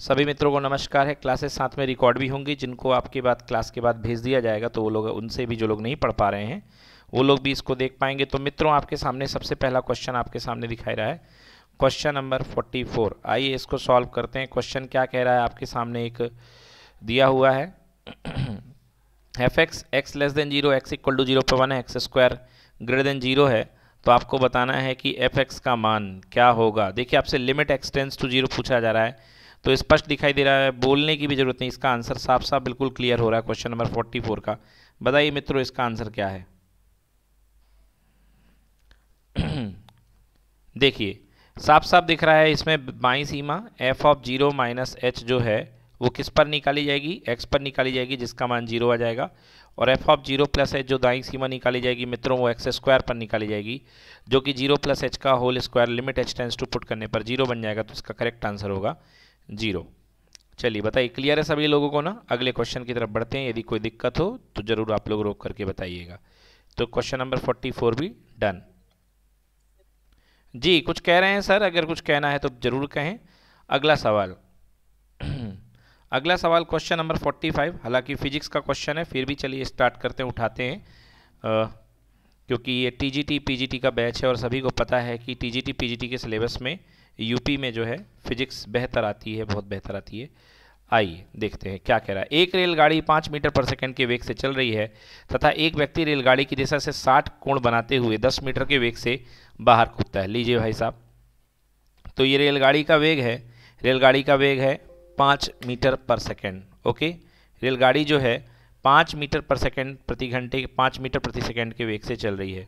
सभी मित्रों को नमस्कार है क्लासेस साथ में रिकॉर्ड भी होंगी जिनको आपके बाद क्लास के बाद भेज दिया जाएगा तो वो लोग उनसे भी जो लोग नहीं पढ़ पा रहे हैं वो लोग भी इसको देख पाएंगे तो मित्रों आपके सामने सबसे पहला क्वेश्चन आपके सामने दिखाई रहा है क्वेश्चन नंबर 44 आइए इसको सॉल्व करते हैं क्वेश्चन क्या कह रहा है आपके सामने एक दिया हुआ है f x x less than zero x equal to zero पर वन है x square greater than zero है तो आपको बताना है कि एफ एक्स का मान क्या होगा देखिए आपसे लिमिट एक्सटेंस टू जीरो पूछा जा रहा है तो स्पष्ट दिखाई दे रहा है बोलने की भी जरूरत नहीं इसका आंसर साफ साफ बिल्कुल क्लियर हो रहा है क्वेश्चन नंबर फोर्टी फोर का बताइए मित्रों इसका आंसर क्या है देखिए साफ साफ दिख रहा है इसमें बाई सीमा f of zero minus h जो है वो किस पर निकाली जाएगी एक्स पर निकाली जाएगी जिसका मान जीरो आ जाएगा और f of zero plus h जो दाई सीमा निकाली जाएगी मित्रों वो एक्स स्क्वायर पर निकाली जाएगी जो कि जीरो प्लस एच का whole square limit h tends to put करने पर जीरो बन जाएगा तो इसका करेक्ट आंसर होगा जीरो चलिए बताइए क्लियर है सभी लोगों को ना अगले क्वेश्चन की तरफ बढ़ते हैं यदि कोई दिक्कत हो तो ज़रूर आप लोग रोक करके बताइएगा तो क्वेश्चन नंबर फोर्टी फोर भी डन जी कुछ कह रहे हैं सर अगर कुछ कहना है तो ज़रूर कहें अगला सवाल अगला सवाल क्वेश्चन नंबर फोर्टी फाइव हालांकि फिजिक्स का क्वेश्चन है फिर भी चलिए स्टार्ट करते हैं उठाते हैं आ, क्योंकि ये जी टी का बैच है और सभी को पता है कि जी टी के सिलेबस में यूपी में जो है फिजिक्स बेहतर आती है बहुत बेहतर आती है आइए देखते हैं क्या कह रहा है एक रेलगाड़ी पाँच मीटर पर सेकंड के वेग से चल रही है तथा एक व्यक्ति रेलगाड़ी की दिशा से साठ कोण बनाते हुए दस मीटर के वेग से बाहर कूदता है लीजिए भाई साहब तो ये रेलगाड़ी का वेग है रेलगाड़ी का वेग है पाँच मीटर पर सेकेंड ओके रेलगाड़ी जो है पाँच मीटर पर सेकेंड प्रति घंटे पाँच मीटर प्रति सेकेंड के वेग से चल रही है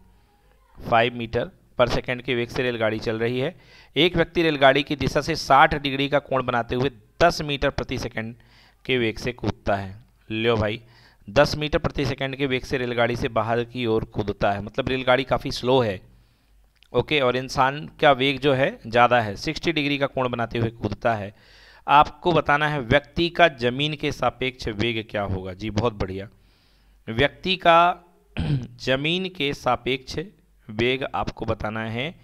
फाइव मीटर पर सेकेंड की वेग से रेलगाड़ी चल रही है एक व्यक्ति रेलगाड़ी की दिशा से 60 डिग्री का कोण बनाते हुए 10 मीटर प्रति सेकंड के वेग से कूदता है लियो भाई 10 मीटर प्रति सेकंड के वेग से रेलगाड़ी से बाहर की ओर कूदता है मतलब रेलगाड़ी काफ़ी स्लो है ओके और इंसान का वेग जो है ज़्यादा है सिक्सटी डिग्री का कोण बनाते हुए कूदता है आपको बताना है व्यक्ति का जमीन के सापेक्ष वेग क्या होगा जी बहुत बढ़िया व्यक्ति का जमीन के सापेक्ष वेग आपको बताना है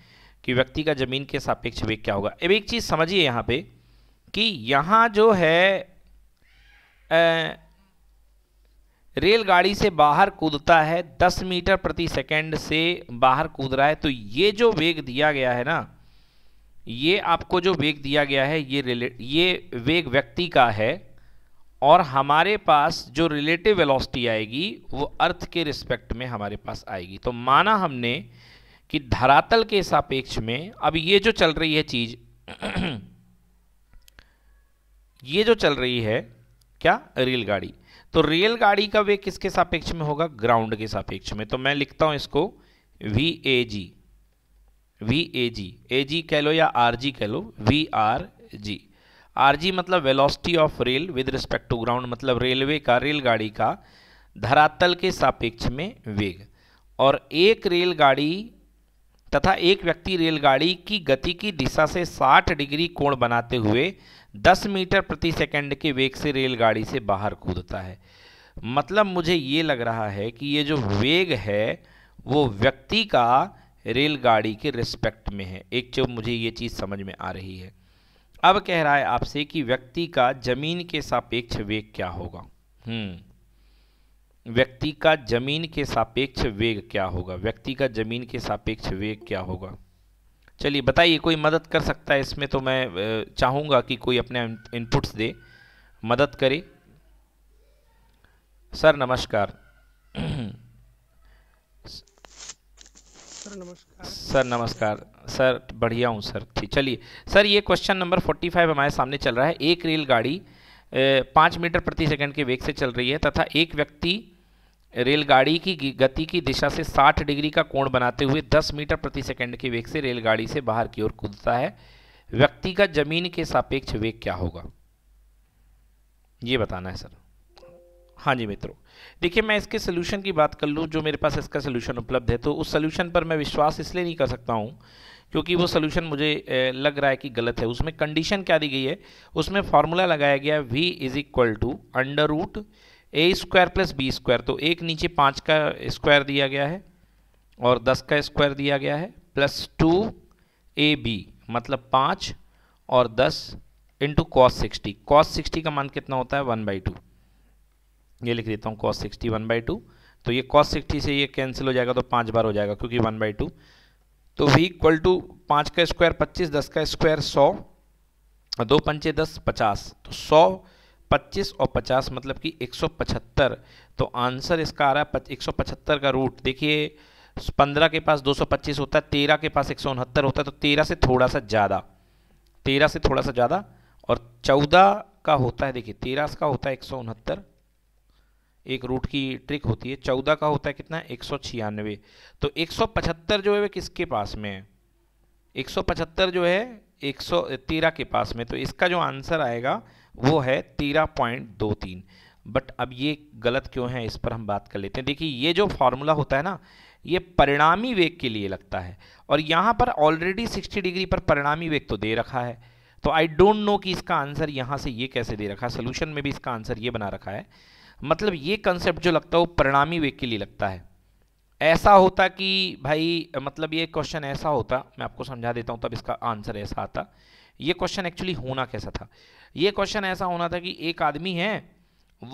कि व्यक्ति का जमीन के सापेक्ष वेग क्या होगा अब एक चीज़ समझिए यहाँ पे कि यहाँ जो है रेलगाड़ी से बाहर कूदता है 10 मीटर प्रति सेकंड से बाहर कूद रहा है तो ये जो वेग दिया गया है ना ये आपको जो वेग दिया गया है ये ये वेग व्यक्ति का है और हमारे पास जो रिलेटिव वेलोसिटी आएगी वो अर्थ के रिस्पेक्ट में हमारे पास आएगी तो माना हमने कि धरातल के सापेक्ष में अब ये जो चल रही है चीज ये जो चल रही है क्या रेलगाड़ी तो रेलगाड़ी का वे किसके सापेक्ष में होगा ग्राउंड के सापेक्ष में तो मैं लिखता हूं इसको V A ji V A जी ए जी कह लो या आर जी कह लो वी आर जी आरजी मतलब velocity of rail with respect to ground मतलब रेलवे का रेलगाड़ी का धरातल के सापेक्ष में वेग और एक रेलगाड़ी तथा एक व्यक्ति रेलगाड़ी की गति की दिशा से 60 डिग्री कोण बनाते हुए 10 मीटर प्रति सेकंड के वेग से रेलगाड़ी से बाहर कूदता है मतलब मुझे ये लग रहा है कि ये जो वेग है वो व्यक्ति का रेलगाड़ी के रिस्पेक्ट में है एक जो मुझे ये चीज़ समझ में आ रही है अब कह रहा है आपसे कि व्यक्ति का जमीन के सापेक्ष वेग क्या होगा हम्म व्यक्ति का जमीन के सापेक्ष वेग क्या होगा व्यक्ति का जमीन के सापेक्ष वेग क्या होगा चलिए बताइए कोई मदद कर सकता है इसमें तो मैं चाहूँगा कि कोई अपने इनपुट्स दे मदद करे सर नमस्कार सर नमस्कार सर नमस्कार सर बढ़िया हूँ सर ठीक चलिए सर ये क्वेश्चन नंबर 45 हमारे सामने चल रहा है एक रेलगाड़ी पाँच मीटर प्रति सेकंड के वेग से चल रही है तथा एक व्यक्ति रेलगाड़ी की गति की दिशा से 60 डिग्री का कोण बनाते हुए 10 मीटर प्रति सेकंड के वेग से रेलगाड़ी से बाहर की ओर कूदता है व्यक्ति का जमीन के सापेक्ष वेग क्या होगा ये बताना है सर हाँ जी मित्रों देखिए मैं इसके सोल्यूशन की बात कर लूँ जो मेरे पास इसका सोल्यूशन उपलब्ध है तो उस सोल्यूशन पर मैं विश्वास इसलिए नहीं कर सकता हूँ क्योंकि वो सोल्यूशन मुझे लग रहा है कि गलत है उसमें कंडीशन क्या दी गई है उसमें फार्मूला लगाया गया है v is equal to under root a square plus B square तो एक नीचे पाँच का स्क्वायर दिया गया है और दस का स्क्वायर दिया गया है प्लस टू ए बी मतलब पाँच और दस into cos sixty cos sixty का मान कितना होता है वन बाई टू ये लिख देता हूँ cos sixty one by two तो ये कॉस सिक्सटी से ये कैंसिल हो जाएगा तो पाँच बार हो जाएगा क्योंकि वन बाई टू तो वी इक्वल टू पाँच का स्क्वायर पच्चीस दस का स्क्वायर सौ दो पंचे दस पचास तो सौ पच्चीस और पचास मतलब कि एक सौ पचहत्तर तो आंसर इसका आ रहा है एक सौ पचहत्तर का रूट देखिए पंद्रह के पास दो सौ पच्चीस होता है तेरह के पास एक सौ उनहत्तर होता है तो तेरह से थोड़ा सा ज़्यादा तेरह से थोड़ा सा ज़्यादा और चौदह का होता है देखिए तेरह का होता है एक सौ उनहत्तर एक रूट की ट्रिक होती है चौदह का होता है कितना एक सौ छियानवे तो एक सौ पचहत्तर जो है वह किसके पास में है एक सौ पचहत्तर जो है एक सौ तेरह के पास में तो इसका जो आंसर आएगा वो है तेरह पॉइंट दो तीन बट अब ये गलत क्यों है इस पर हम बात कर लेते हैं देखिए ये जो फार्मूला होता है ना ये परिणामी वेग के लिए लगता है और यहाँ पर ऑलरेडी सिक्सटी डिग्री पर परिणामी वेग तो दे रखा है तो आई डोंट नो कि इसका आंसर यहाँ से ये कैसे दे रखा है सोल्यूशन में भी इसका आंसर ये बना रखा है मतलब ये कंसेप्ट जो लगता है वो परिणामी वेग के लिए लगता है ऐसा होता कि भाई मतलब ये क्वेश्चन ऐसा होता मैं आपको समझा देता हूँ तब इसका आंसर ऐसा आता ये क्वेश्चन एक्चुअली होना कैसा था ये क्वेश्चन ऐसा होना था कि एक आदमी है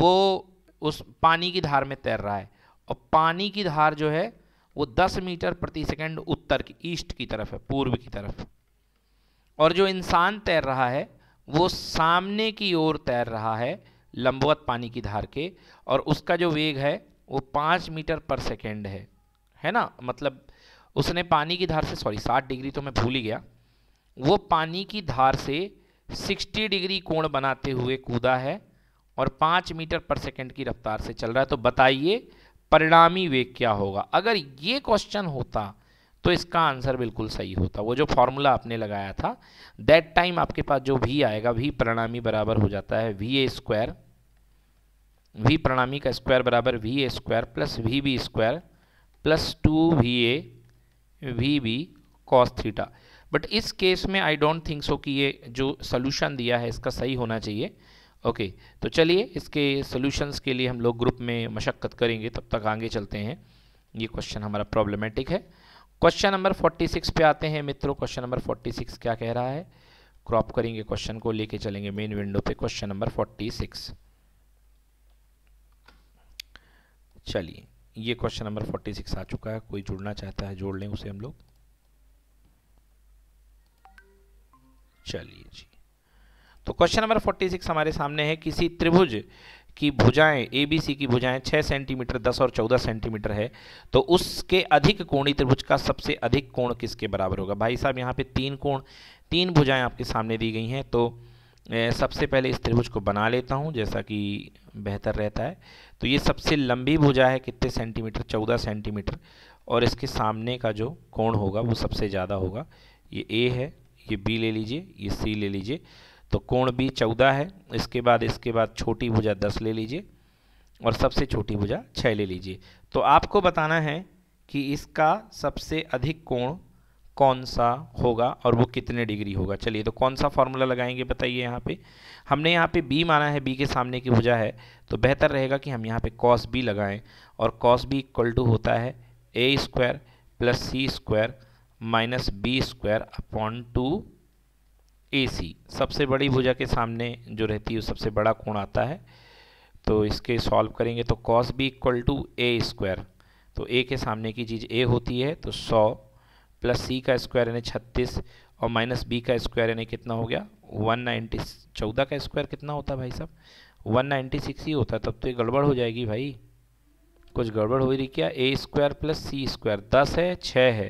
वो उस पानी की धार में तैर रहा है और पानी की धार जो है वो 10 मीटर प्रति सेकंड उत्तर की ईस्ट की तरफ है पूर्व की तरफ और जो इंसान तैर रहा है वो सामने की ओर तैर रहा है लंबवत पानी की धार के और उसका जो वेग है वो पाँच मीटर पर सेकेंड है है ना मतलब उसने पानी की धार से सॉरी साठ डिग्री तो मैं भूल ही गया वो पानी की धार से सिक्सटी डिग्री कोण बनाते हुए कूदा है और पाँच मीटर पर सेकेंड की रफ्तार से चल रहा है तो बताइए परिणामी वेग क्या होगा अगर ये क्वेश्चन होता तो इसका आंसर बिल्कुल सही होता वो जो फॉर्मूला आपने लगाया था दैट टाइम आपके पास जो भी आएगा भी परिणामी बराबर हो जाता है वी ए स्क्वायर वी प्रणामी का स्क्वायर बराबर v a square plus v b square plus two v a v b cos theta but इस केस में आई डोंट थिंक सो कि ये जो सोल्यूशन दिया है इसका सही होना चाहिए ओके okay, तो चलिए इसके सोल्यूशंस के लिए हम लोग ग्रुप में मशक्क़त करेंगे तब तक आगे चलते हैं ये क्वेश्चन हमारा प्रॉब्लमेटिक है क्वेश्चन नंबर 46 पे आते हैं मित्रों क्वेश्चन नंबर 46 क्या कह रहा है क्रॉप करेंगे क्वेश्चन को लेके चलेंगे मेन विंडो पे क्वेश्चन नंबर 46 चलिए ये क्वेश्चन नंबर 46 आ चुका है कोई जुड़ना चाहता है जोड़ लें उसे हम लोग चलिए जी तो क्वेश्चन नंबर 46 हमारे सामने है किसी त्रिभुज की भुजाएं एबीसी की भुजाएं 6 सेंटीमीटर 10 और 14 सेंटीमीटर है तो उसके अधिक कोणी त्रिभुज का सबसे अधिक कोण किसके बराबर होगा भाई साहब यहाँ पे तीन कोण तीन भुजाएं आपके सामने दी गई हैं तो सबसे पहले इस त्रिभुज को बना लेता हूँ जैसा कि बेहतर रहता है तो ये सबसे लंबी भुजा है कितने सेंटीमीटर चौदह सेंटीमीटर और इसके सामने का जो कोण होगा वो सबसे ज़्यादा होगा ये ए है ये बी ले लीजिए ये सी ले लीजिए तो कोण बी चौदह है इसके बाद इसके बाद छोटी भुजा दस ले लीजिए और सबसे छोटी भुजा छः ले लीजिए तो आपको बताना है कि इसका सबसे अधिक कोण कौन सा होगा और वो कितने डिग्री होगा चलिए तो कौन सा फॉर्मूला लगाएंगे बताइए यहाँ पे हमने यहाँ पे बी माना है बी के सामने की भुजा है तो बेहतर रहेगा कि हम यहाँ पे कॉस बी लगाएं और कॉस बी इक्वल टू होता है a square plus c square minus b square upon two a c सबसे बड़ी भुजा के सामने जो रहती है सबसे बड़ा कोण आता है तो इसके सॉल्व करेंगे तो cos b equal to a square तो ए के सामने की चीज़ ए होती है तो सौ प्लस सी का स्क्वायर यानी छत्तीस और माइनस बी का स्क्वायर यानी कितना हो गया वन नाइन्टी चौदह का स्क्वायर कितना होता भाई साहब वन नाइन्टी सिक्स ही होता तब तो ये गड़बड़ हो जाएगी भाई कुछ गड़बड़ हो रही क्या a square plus c square दस है छः है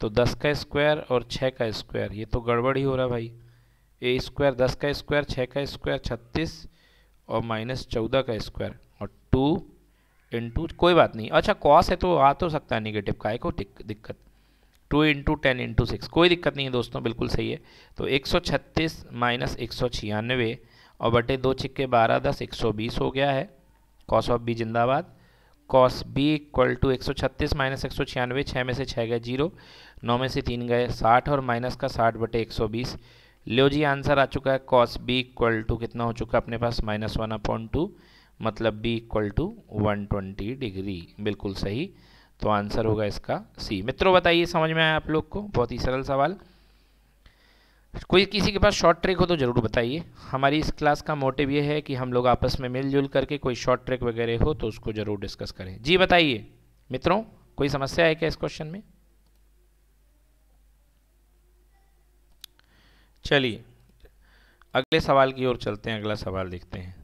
तो दस का स्क्वायर और छः का स्क्वायर ये तो गड़बड़ ही हो रहा भाई ए स्क्वायर दस का स्क्वायर छः का स्क्वायर छत्तीस और माइनस चौदह का स्क्वायर और टू इंटू कोई बात नहीं अच्छा कॉस है तो आ तो सकता है निगेटिव का एक दिक्कत two into ten into six कोई दिक्कत नहीं है दोस्तों बिल्कुल सही है तो एक सौ छत्तीस माइनस एक सौ छियानवे और बटे दो छिक्के बारह दस एक सौ बीस हो गया है कॉस ऑफ बी जिंदाबाद कॉस बी इक्वल टू एक सौ छत्तीस माइनस एक सौ छियानवे छः में से छः गए जीरो नौ में से तीन गए साठ और माइनस का साठ बटे एक सौ बीस लो जी आंसर आ चुका है कॉस बी इक्वल टू कितना हो चुका है अपने पास माइनस वन अपॉइंट टू मतलब b equal to one twenty degree बिल्कुल सही तो आंसर होगा इसका सी मित्रों बताइए समझ में आया आप लोग को बहुत ही सरल सवाल कोई किसी के पास शॉर्ट ट्रिक हो तो ज़रूर बताइए हमारी इस क्लास का मोटिव ये है कि हम लोग आपस में मिलजुल करके कोई शॉर्ट ट्रिक वगैरह हो तो उसको ज़रूर डिस्कस करें जी बताइए मित्रों कोई समस्या है क्या इस क्वेश्चन में चलिए अगले सवाल की ओर चलते हैं अगला सवाल देखते हैं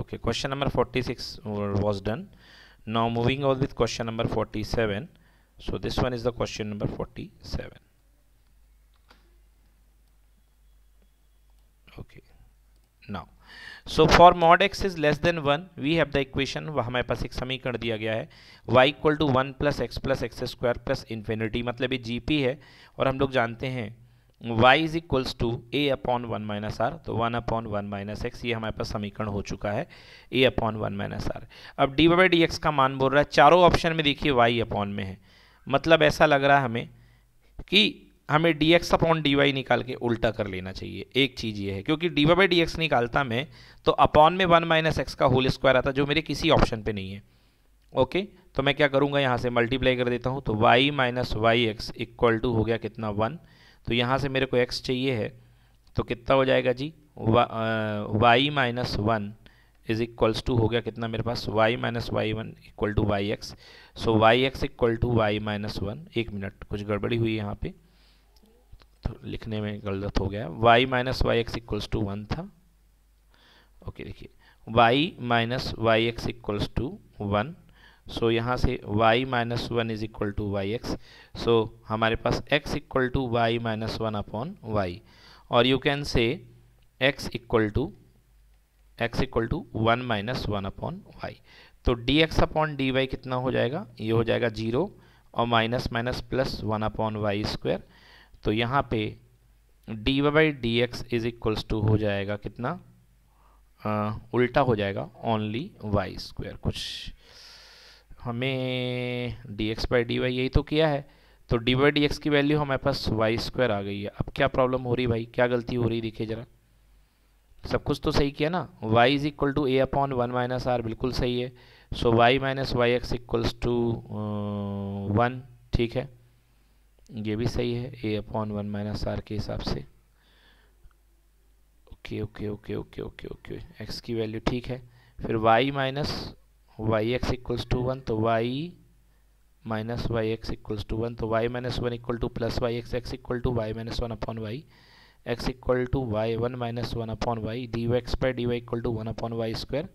okay question number forty six was done now moving on with question number 47 so this one is the question number 47 okay now so for mod x is less than one we have the equation हमारे पास एक समीकरण दिया गया है y equal to one plus x plus x square plus infinity मतलब ये G P है और हम लोग जानते हैं y is equals to a upon one minus r तो one upon one minus x ये हमारे पास समीकरण हो चुका है a upon one minus r अब डी बाई डी एक्स का मान बोल रहा है चारों ऑप्शन में देखिए वाई अपॉन में है मतलब ऐसा लग रहा है हमें कि हमें d x upon d y निकाल के उल्टा कर लेना चाहिए एक चीज़ ये है क्योंकि d y by d x निकालता मैं तो अपॉन में वन माइनस एक्स का होल स्क्वायर आता जो मेरे किसी ऑप्शन पर नहीं है ओके तो मैं क्या करूँगा यहाँ से मल्टीप्लाई कर देता हूँ तो y minus y x equal to हो गया कितना वन तो यहाँ से मेरे को एक्स चाहिए है तो कितना हो जाएगा जी y minus one is equals to हो गया कितना मेरे पास y minus y one equal to y x so y x equal to y minus one एक मिनट कुछ गड़बड़ी हुई यहाँ पे तो लिखने में गलत हो गया y minus y x equals to one था ओके देखिए y minus y x equals to one so यहाँ से y minus one is equal to y x so हमारे पास x equal to y minus one upon y और you can say x equal to x equal to one minus one upon y तो d x upon d y कितना हो जाएगा ये हो जाएगा जीरो और minus minus plus one upon y square तो यहाँ पे d y by d x is equals to हो जाएगा कितना आ, उल्टा हो जाएगा ओनली वाई स्क्वायर कुछ हमें d x by d y यही तो किया है तो डी वाई डी एक्स की वैल्यू हमारे पास वाई स्क्वायर आ गई है अब क्या प्रॉब्लम हो रही भाई क्या गलती हो रही देखिए ज़रा सब कुछ तो सही किया ना y is equal to a upon one minus r बिल्कुल सही है so y minus y x equals to one ठीक है ये भी सही है a upon one minus r के हिसाब से okay okay okay okay okay okay x की वैल्यू ठीक है फिर y minus y x equals to one तो y minus y x equals to one तो y minus one equal to plus y x x equal to y minus one upon y x equal to y one minus one upon y d y x by d y equal to one upon y square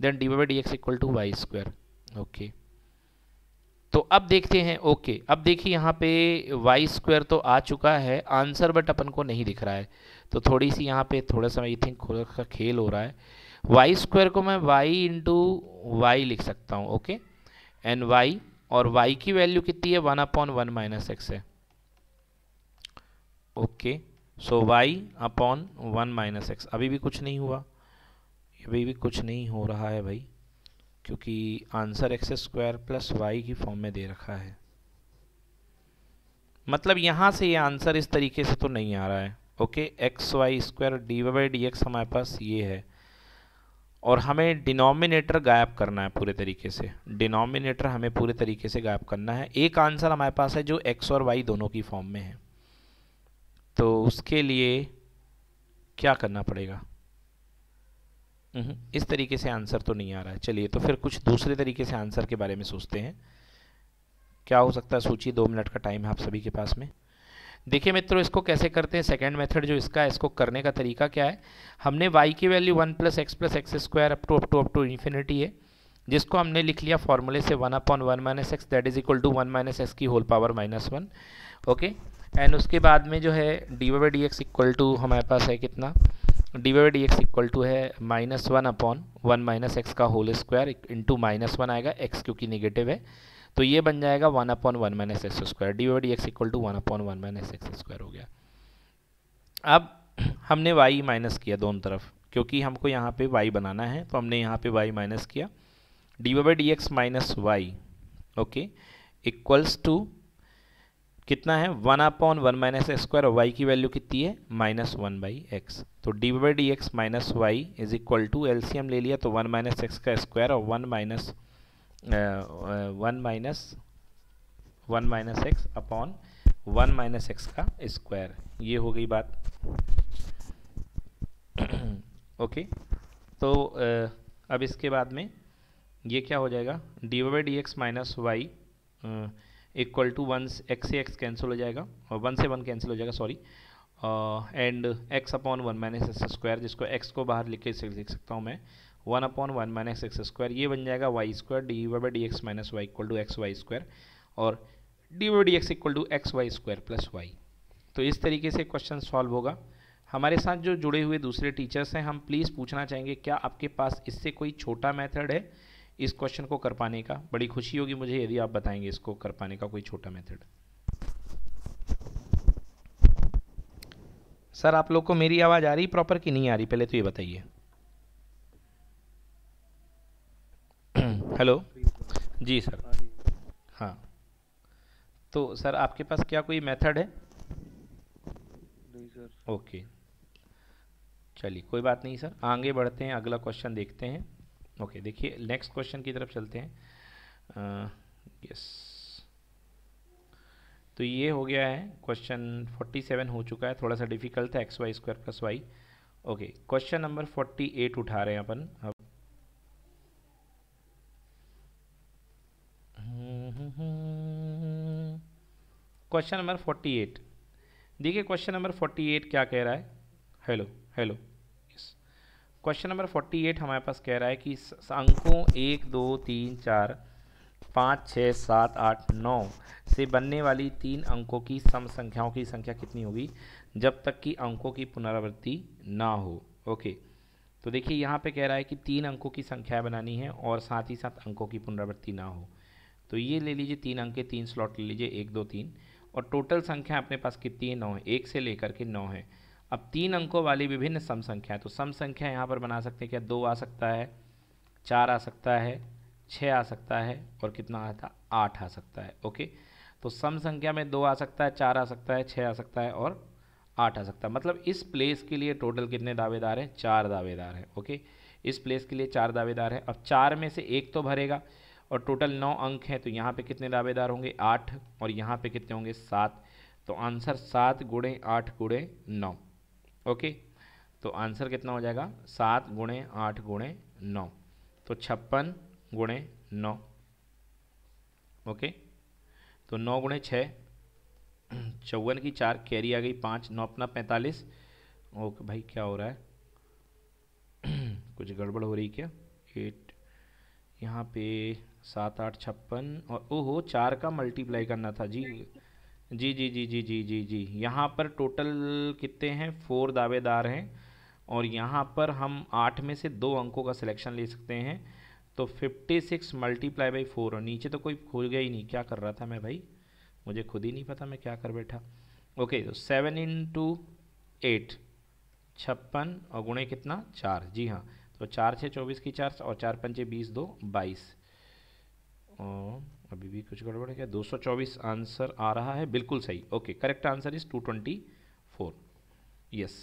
then d y by d x equal to y square okay तो अब देखते हैं okay okay, अब देखिए यहाँ पे Y square तो आ चुका है आंसर बट अपन को नहीं दिख रहा है तो थोड़ी सी यहाँ पे थोड़ा सा आई थिंक खेल हो रहा है वाई स्क्वायर को मैं वाई इंटू वाई लिख सकता हूँ ओके एन वाई और वाई की वैल्यू कितनी है one upon one minus x है okay so y upon one minus x अभी भी कुछ नहीं हुआ अभी भी कुछ नहीं हो रहा है भाई क्योंकि answer x square plus y की फॉर्म में दे रखा है मतलब यहाँ से ये आंसर इस तरीके से तो नहीं आ रहा है okay x y square d y d x हमारे पास ये है और हमें डिनोमिनेटर गायब करना है पूरे तरीके से डिनोमिनेटर हमें पूरे तरीके से गायब करना है एक आंसर हमारे पास है जो एक्स और वाई दोनों की फॉर्म में है तो उसके लिए क्या करना पड़ेगा हम्म, इस तरीके से आंसर तो नहीं आ रहा है चलिए तो फिर कुछ दूसरे तरीके से आंसर के बारे में सोचते हैं क्या हो सकता है सूची दो मिनट का टाइम है आप सभी के पास में देखिए मित्रों इसको कैसे करते हैं सेकेंड मेथड जो इसका है इसको करने का तरीका क्या है हमने y की value one plus x plus x square up to up to up to infinity है जिसको हमने लिख लिया फॉर्मूले से one upon one minus x that is equal to one minus x की whole power minus one okay and उसके बाद में जो है d y d x equal to हमारे पास है कितना d y d x equal to है minus one upon one minus x का whole square into minus one आएगा एक्स क्योंकि निगेटिव है तो ये बन जाएगा one upon one minus x square d y d x equal to one upon one minus x square हो गया अब हमने वाई माइनस किया दोनों तरफ क्योंकि हमको यहाँ पे वाई बनाना है तो हमने यहाँ पे वाई माइनस किया d y d x minus y okay equals to कितना है one upon one minus x square और वाई की वैल्यू कितनी है माइनस वन बाई एक्स तो d y d x minus y is equal to l ले लिया तो वन माइनस एक्स का स्क्वायर और one minus one minus one minus x upon one minus x का स्क्वायर ये हो गई बात ओके तो अब इसके बाद में ये क्या हो जाएगा d y d x minus y equal to one x से एक्स कैंसिल हो जाएगा और वन से वन कैंसिल हो जाएगा sorry and x upon one minus x square जिसको एक्स को बाहर लिख के लिख सकता हूँ मैं one upon one minus x square ये बन जाएगा y square d y by d x minus y equal to x y square और d y d x equal to x y square plus y तो इस तरीके से question solve होगा हमारे साथ जो जुड़े हुए दूसरे टीचर्स हैं हम प्लीज़ पूछना चाहेंगे क्या आपके पास इससे कोई छोटा मेथड है इस क्वेश्चन को कर पाने का बड़ी खुशी होगी मुझे यदि आप बताएंगे इसको कर पाने का कोई छोटा मेथड सर आप लोग को मेरी आवाज़ आ रही प्रॉपर कि नहीं आ रही पहले तो ये बताइए हेलो जी सर हाँ तो सर आपके पास क्या कोई मेथड है नहीं सर ओके चलिए कोई बात नहीं सर आगे बढ़ते हैं अगला क्वेश्चन देखते हैं ओके देखिए नेक्स्ट क्वेश्चन की तरफ चलते हैं यस तो ये हो गया है क्वेश्चन 47 हो चुका है थोड़ा सा डिफिकल्ट था x y square plus y okay question number 48 उठा रहे हैं अपन क्वेश्चन नंबर फोर्टी एट देखिए क्वेश्चन नंबर फोर्टी एट क्या कह रहा है hello hello question number forty eight हमारे पास कह रहा है कि अंकों एक दो तीन चार पाँच छः सात आठ नौ से बनने वाली तीन अंकों की सम संख्याओं की संख्या कितनी होगी जब तक कि अंकों की पुनरावृत्ति ना हो ओके तो देखिए यहाँ पे कह रहा है कि तीन अंकों की संख्या बनानी है और साथ ही साथ अंकों की पुनरावृत्ति ना हो तो ये ले लीजिए तीन अंक के तीन स्लॉट ले लीजिए एक दो तीन और टोटल संख्या अपने पास कितनी है नौ है एक से लेकर के नौ है अब तीन अंकों वाली विभिन्न सम संख्या तो सम संख्या यहाँ पर बना सकते हैं क्या दो आ सकता है चार आ सकता है छः आ सकता है और कितना आता आठ आ सकता है ओके तो सम संख्या में दो आ सकता है चार आ सकता है छः आ सकता है और आठ आ सकता है मतलब इस प्लेस के लिए टोटल कितने दावेदार हैं चार दावेदार हैं ओके इस प्लेस के लिए चार दावेदार हैं अब चार में से एक तो भरेगा और टोटल नौ अंक हैं तो यहाँ पे कितने दावेदार होंगे आठ और यहाँ पे कितने होंगे सात तो आंसर सात गुणे आठ गुणे नौ ओके तो आंसर कितना हो जाएगा सात गुणे आठ गुणे नौ तो छप्पन गुणे नौ ओके तो नौ गुणे छः चौवन की चार कैरी आ गई पाँच नौ अपना पैंतालीस ओके भाई क्या हो रहा है कुछ गड़बड़ हो रही क्या एट यहाँ पे सात आठ छप्पन और ओहो चार का मल्टीप्लाई करना था जी जी जी जी जी जी जी जी यहाँ पर टोटल कितने हैं फोर दावेदार हैं और यहाँ पर हम आठ में से दो अंकों का सिलेक्शन ले सकते हैं तो fifty six multiply by four और नीचे तो कोई खोल गया ही नहीं क्या कर रहा था मैं भाई मुझे खुद ही नहीं पता मैं क्या कर बैठा ओके तो सेवन इन टू एट छप्पन और गुणे कितना चार जी हाँ तो चार छः चौबीस की चार और चार पंचे बीस दो बाईस अभी भी कुछ गड़बड़ दो सौ चौबीस आंसर आ रहा है बिल्कुल सही okay correct answer is two twenty four yes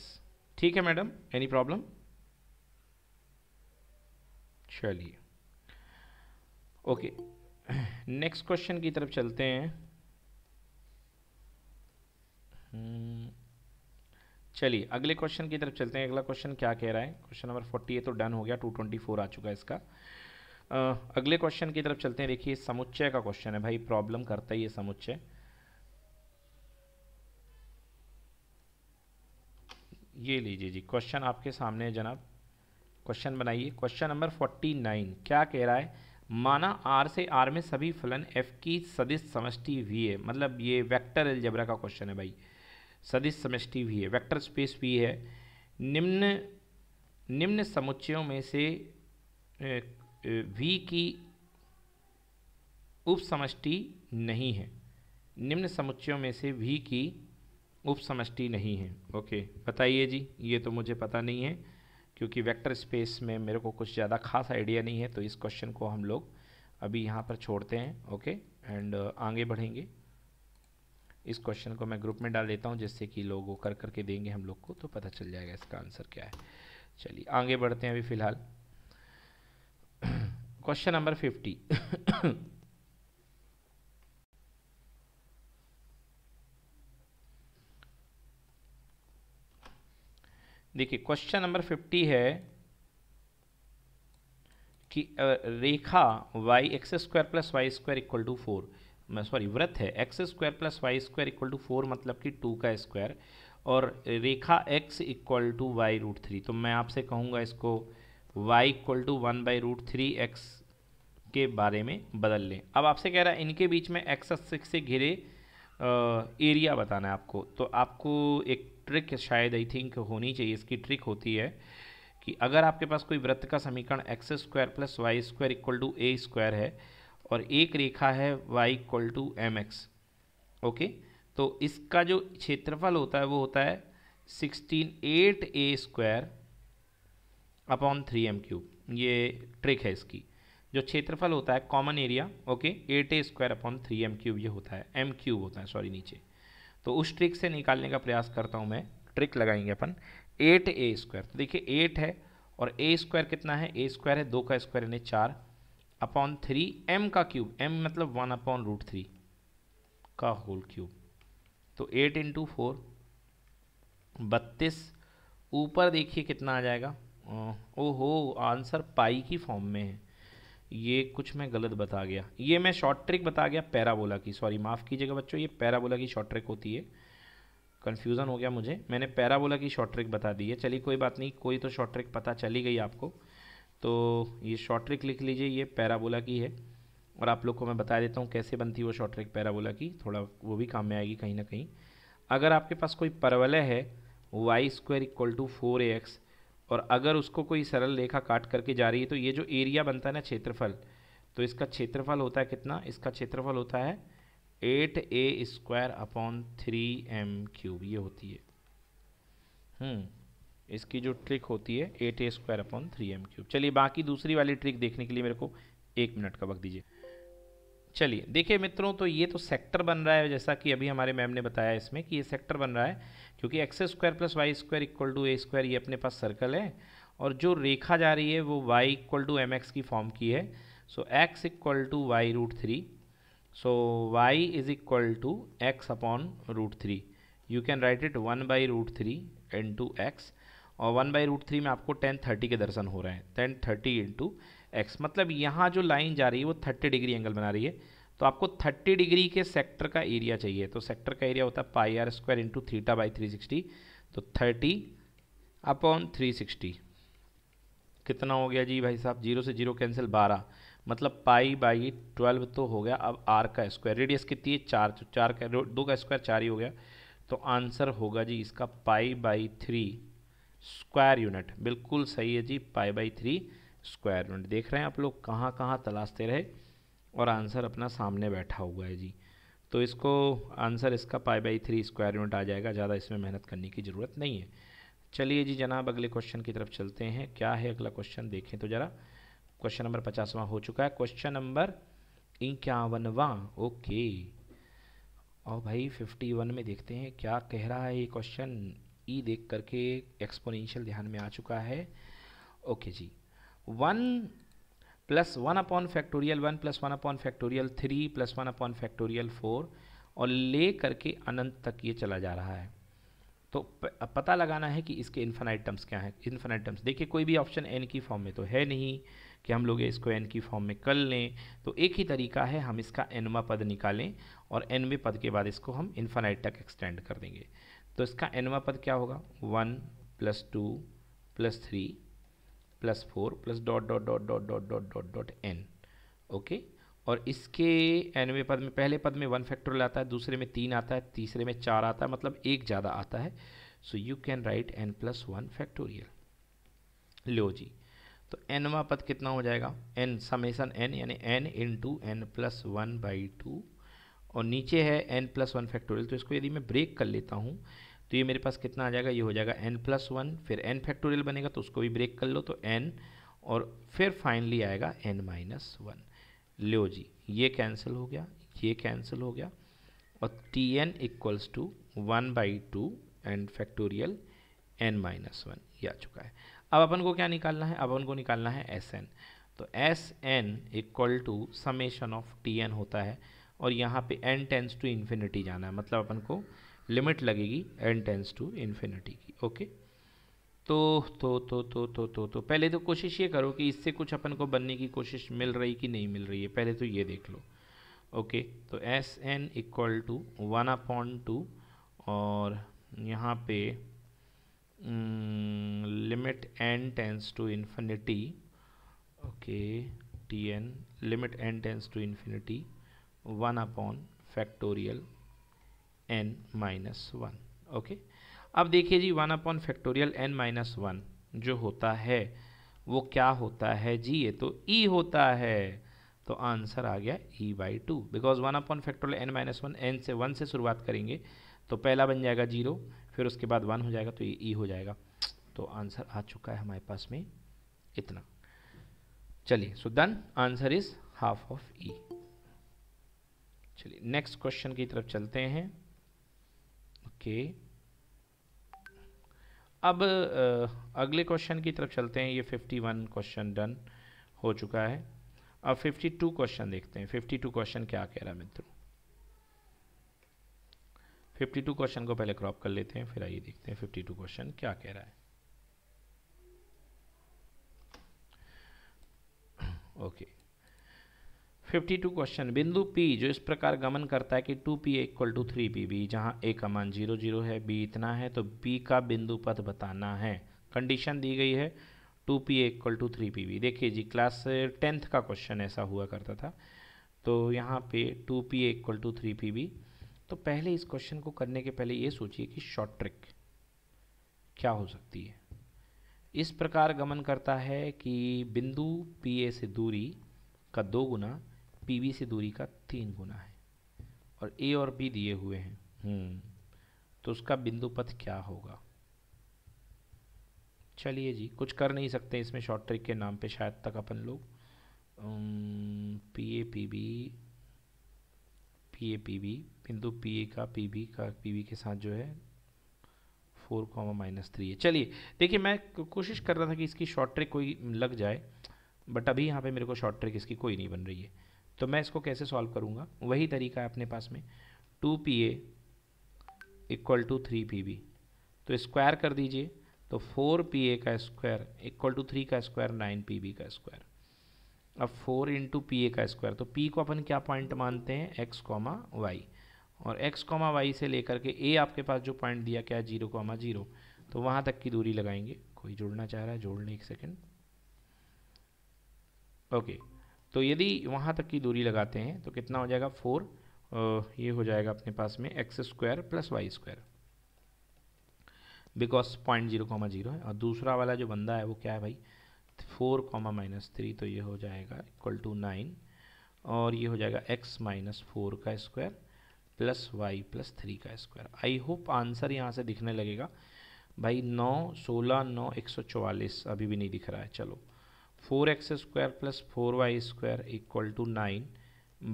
ठीक है मैडम एनी प्रॉब्लम चलिए ओके नेक्स्ट क्वेश्चन की तरफ चलते हैं हम्म, चलिए अगले क्वेश्चन की तरफ चलते हैं अगला क्वेश्चन क्या कह रहा है क्वेश्चन नंबर फोर्टी ए तो डन हो गया टू ट्वेंटी फोर आ चुका है इसका अगले क्वेश्चन की तरफ चलते हैं देखिए समुच्चय का क्वेश्चन है भाई प्रॉब्लम करता ही है समुच्चय ये लीजिए जी क्वेश्चन आपके सामने है जनाब क्वेश्चन बनाइए क्वेश्चन नंबर फोर्टी नाइन क्या कह रहा है माना आर से आर में सभी फलन एफ की सदिश समष्टि वी है मतलब ये वेक्टर एल्जबरा का क्वेश्चन है भाई सदिश समष्टि वी है वेक्टर स्पेस वी है निम्न निम्न समुच्चयों में से वी की उपसमष्टि नहीं है निम्न समुच्चयों में से वी की उपसमष्टि नहीं है ओके बताइए जी ये तो मुझे पता नहीं है क्योंकि वेक्टर स्पेस में मेरे को कुछ ज़्यादा खास आइडिया नहीं है तो इस क्वेश्चन को हम लोग अभी यहाँ पर छोड़ते हैं ओके एंड आगे बढ़ेंगे इस क्वेश्चन को मैं ग्रुप में डाल देता हूँ जिससे कि लोग वो कर करके देंगे हम लोग को तो पता चल जाएगा इसका आंसर क्या है चलिए आगे बढ़ते हैं अभी फ़िलहाल क्वेश्चन नंबर फिफ्टी देखिए क्वेश्चन नंबर फिफ्टी है कि रेखा y x square plus Y square equal to four sorry व्रत है x square plus Y square equal to four मतलब कि टू का स्क्वायर और रेखा x equal to y root three तो मैं आपसे कहूँगा इसको y equal to one by root three x के बारे में बदल लें अब आपसे कह रहा है इनके बीच में x अक्ष से घिरे एरिया बताना है आपको तो आपको एक ट्रिक शायद आई थिंक होनी चाहिए इसकी ट्रिक होती है कि अगर आपके पास कोई वृत्त का समीकरण x square plus Y square equal to a square है और एक रेखा है y equal to m x okay तो इसका जो क्षेत्रफल होता है वो होता है sixteen eight a square upon three m cube ये ट्रिक है इसकी जो क्षेत्रफल होता है common area okay eight a square upon three m cube ये होता है एम क्यूब होता है सॉरी नीचे तो उस ट्रिक से निकालने का प्रयास करता हूँ मैं ट्रिक लगाएंगे अपन एट ए स्क्वायर तो देखिए एट है और ए स्क्वायर कितना है ए स्क्वायर है दो का स्क्वायर यानी चार अपॉन थ्री एम का क्यूब एम मतलब वन अपॉन रूट थ्री का होल क्यूब तो एट इंटू फोर बत्तीस ऊपर देखिए कितना आ जाएगा ओहो आंसर पाई की फॉर्म में है ये कुछ मैं गलत बता गया ये मैं शॉर्ट ट्रिक बता गया पैराबोला की सॉरी माफ़ कीजिएगा बच्चों ये पैराबोला की शॉर्ट ट्रिक होती है कन्फ्यूज़न हो गया मुझे मैंने पैराबोला की शॉर्ट ट्रिक बता दी है चलिए कोई बात नहीं कोई तो शॉर्ट ट्रिक पता चली गई आपको तो ये शॉर्ट ट्रिक लिख लीजिए ये पैराबोला की है और आप लोग को मैं बता देता हूँ कैसे बनती वो शॉर्ट ट्रिक पैराबोला की थोड़ा वो भी काम में आएगी कहीं ना कहीं अगर आपके पास कोई परवलय है y square equal to four a x और अगर उसको कोई सरल रेखा काट करके जा रही है तो ये जो एरिया बनता है ना क्षेत्रफल तो इसका क्षेत्रफल होता है कितना इसका क्षेत्रफल होता है eight a square upon three m cube ये होती है हम्म, इसकी जो ट्रिक होती है eight a square upon three m cube चलिए बाकी दूसरी वाली ट्रिक देखने के लिए मेरे को एक मिनट का वक्त दीजिए चलिए देखिए मित्रों तो ये तो सेक्टर बन रहा है जैसा कि अभी हमारे मैम ने बताया इसमें कि ये सेक्टर बन रहा है क्योंकि x square plus Y square equal to a square ये अपने पास सर्कल है और जो रेखा जा रही है वो y equal to m x की फॉर्म की है so x equal to y root three so y is equal to x upon root three you can write it one by root three into x और one by root three में आपको ten thirty के दर्शन हो रहे हैं ten thirty into x मतलब यहाँ जो लाइन जा रही है वो थर्टी डिग्री एंगल बना रही है तो आपको थर्टी डिग्री के सेक्टर का एरिया चाहिए तो सेक्टर का एरिया होता है pi r square into theta by three sixty तो थर्टी अपॉन थ्री सिक्सटी कितना हो गया जी भाई साहब जीरो से जीरो कैंसिल बारह मतलब पाई बाई ट्वेल्व तो हो गया अब आर का स्क्वायर रेडियस कितनी है चार चार का दो का स्क्वायर चार ही हो गया तो आंसर होगा जी इसका pi by three square unit बिल्कुल सही है जी pi by three square unit देख रहे हैं आप लोग कहाँ कहाँ तलाशते रहे और आंसर अपना सामने बैठा हुआ है जी तो इसको आंसर इसका pi by three square unit आ जाएगा ज़्यादा इसमें मेहनत करने की ज़रूरत नहीं है चलिए जी जनाब अगले क्वेश्चन की तरफ चलते हैं क्या है अगला क्वेश्चन देखें तो ज़रा क्वेश्चन नंबर पचासवा हो चुका है क्वेश्चन नंबर इक्यावनवा ओके और भाई फिफ्टी वन में देखते हैं क्या कह रहा है ये क्वेश्चन ई देख करके एक्सपोनेंशियल ध्यान में आ चुका है ओके जी one plus one upon factorial one plus one upon factorial three plus one upon factorial four और ले करके अनंत तक ये चला जा रहा है तो पता लगाना है कि इसके इन्फानाइट टर्म्स क्या हैं इन्फानाइट टर्म्स देखिए कोई भी ऑप्शन एन की फॉर्म में तो है नहीं कि हम लोग इसको एन की फॉर्म में कर लें तो एक ही तरीका है हम इसका एनवा पद निकालें और एनवे पद के बाद इसको हम इन्फानाइट तक एक्सटेंड कर देंगे तो इसका एनवा पद क्या होगा one plus two plus three plus four plus dot dot dot dot dot dot dot dot n okay और इसके एनवे पद में पहले पद में वन फैक्टोरियल आता है दूसरे में तीन आता है तीसरे में चार आता है मतलब एक ज़्यादा आता है so you can write n plus one factorial लो जी तो एनवा पद कितना हो जाएगा एन समेसन एन यानी n into n plus one by two और नीचे है एन प्लस वन फैक्टोरियल तो इसको यदि मैं ब्रेक कर लेता हूँ तो ये मेरे पास कितना आ जाएगा ये हो जाएगा एन प्लस वन फिर एन फैक्टोरियल बनेगा तो उसको भी ब्रेक कर लो तो एन और फिर फाइनली आएगा एन माइनस वन लो जी ये कैंसिल हो गया ये कैंसिल हो गया और t n equals to one by two n factorial n minus one ये आ चुका है अब अपन को क्या निकालना है अब अपन को निकालना है एस एन तो s n equal to summation of t n होता है और यहाँ पे एन टेंस टू इन्फिनिटी जाना है मतलब अपन को लिमिट लगेगी एन टेंस टू इन्फिनिटी की ओके तो तो तो तो तो तो तो पहले तो कोशिश ये करो कि इससे कुछ अपन को बनने की कोशिश मिल रही कि नहीं मिल रही है पहले तो ये देख लो ओके तो s n equal to one upon two और यहाँ पे limit n tends to infinity okay t n limit n tends to infinity one upon factorial n minus one okay अब देखिए जी one upon factorial n minus one जो होता है वो क्या होता है जी ये तो ई e होता है तो आंसर आ गया e by two because one upon factorial n minus one n से वन से शुरुआत करेंगे तो पहला बन जाएगा जीरो फिर उसके बाद वन हो जाएगा तो ये ई e हो जाएगा तो आंसर आ चुका है हमारे पास में इतना चलिए so done answer is half of e चलिए नेक्स्ट क्वेश्चन की तरफ चलते हैं ओके okay. अब अगले क्वेश्चन की तरफ चलते हैं ये 51 क्वेश्चन डन हो चुका है अब 52 क्वेश्चन देखते हैं 52 क्वेश्चन क्या कह रहा है मित्रों 52 क्वेश्चन को पहले क्रॉप कर लेते हैं फिर आइए देखते हैं 52 क्वेश्चन क्या कह रहा है okay okay. Fifty two question बिंदु P जो इस प्रकार गमन करता है कि two p equal to three p b जहाँ ए का मान जीरो जीरो है बी इतना है तो बी का बिंदु पथ बताना है कंडीशन दी गई है two p equal to three p b देखिए जी क्लास टेंथ का क्वेश्चन ऐसा हुआ करता था तो यहाँ पे two p equal to three p b तो पहले इस क्वेश्चन को करने के पहले ये सोचिए कि शॉर्ट ट्रिक क्या हो सकती है इस प्रकार गमन करता है कि बिंदु पी ए से दूरी का दो गुना पी से दूरी का तीन गुना है और ए और बी दिए हुए हैं हम्म। तो उसका बिंदु पथ क्या होगा चलिए जी कुछ कर नहीं सकते इसमें शॉर्ट ट्रिक के नाम पे शायद तक अपन लोग p a p b p a p b बिंदु पी ए का पी बी का पी बी के साथ जो है फोर कॉमा माइनस थ्री है चलिए देखिए मैं कोशिश कर रहा था कि इसकी शॉर्ट ट्रिक कोई लग जाए बट अभी यहाँ पे मेरे को शॉर्ट ट्रिक इसकी कोई नहीं बन रही है तो मैं इसको कैसे सॉल्व करूँगा वही तरीका है अपने पास में two p a equal to three p b तो स्क्वायर कर दीजिए तो फोर पी ए का स्क्वायर इक्वल टू थ्री का स्क्वायर नाइन पी बी का स्क्वायर अब फोर इंटू पी ए का स्क्वायर तो पी को अपन क्या पॉइंट मानते हैं एक्स कॉमा वाई और एक्स कॉमा वाई से लेकर के ए आपके पास जो पॉइंट दिया क्या जीरो कॉमा जीरो तो वहाँ तक की दूरी लगाएंगे कोई जुड़ना चाह रहा है जोड़ने एक सेकेंड ओके तो यदि वहाँ तक की दूरी लगाते हैं तो कितना हो जाएगा फोर ये हो जाएगा अपने पास में x square plus Y square because point zero comma zero है और दूसरा वाला जो बंदा है वो क्या है भाई फोर कॉमा माइनस थ्री तो ये हो जाएगा इक्वल टू नाइन और ये हो जाएगा एक्स माइनस फोर का square plus y plus three का स्क्वायर आई होप आंसर यहाँ से दिखने लगेगा भाई नौ सोलह नौ एक सौ चौवालीस अभी भी नहीं दिख रहा है चलो four x square plus four y square equal to nine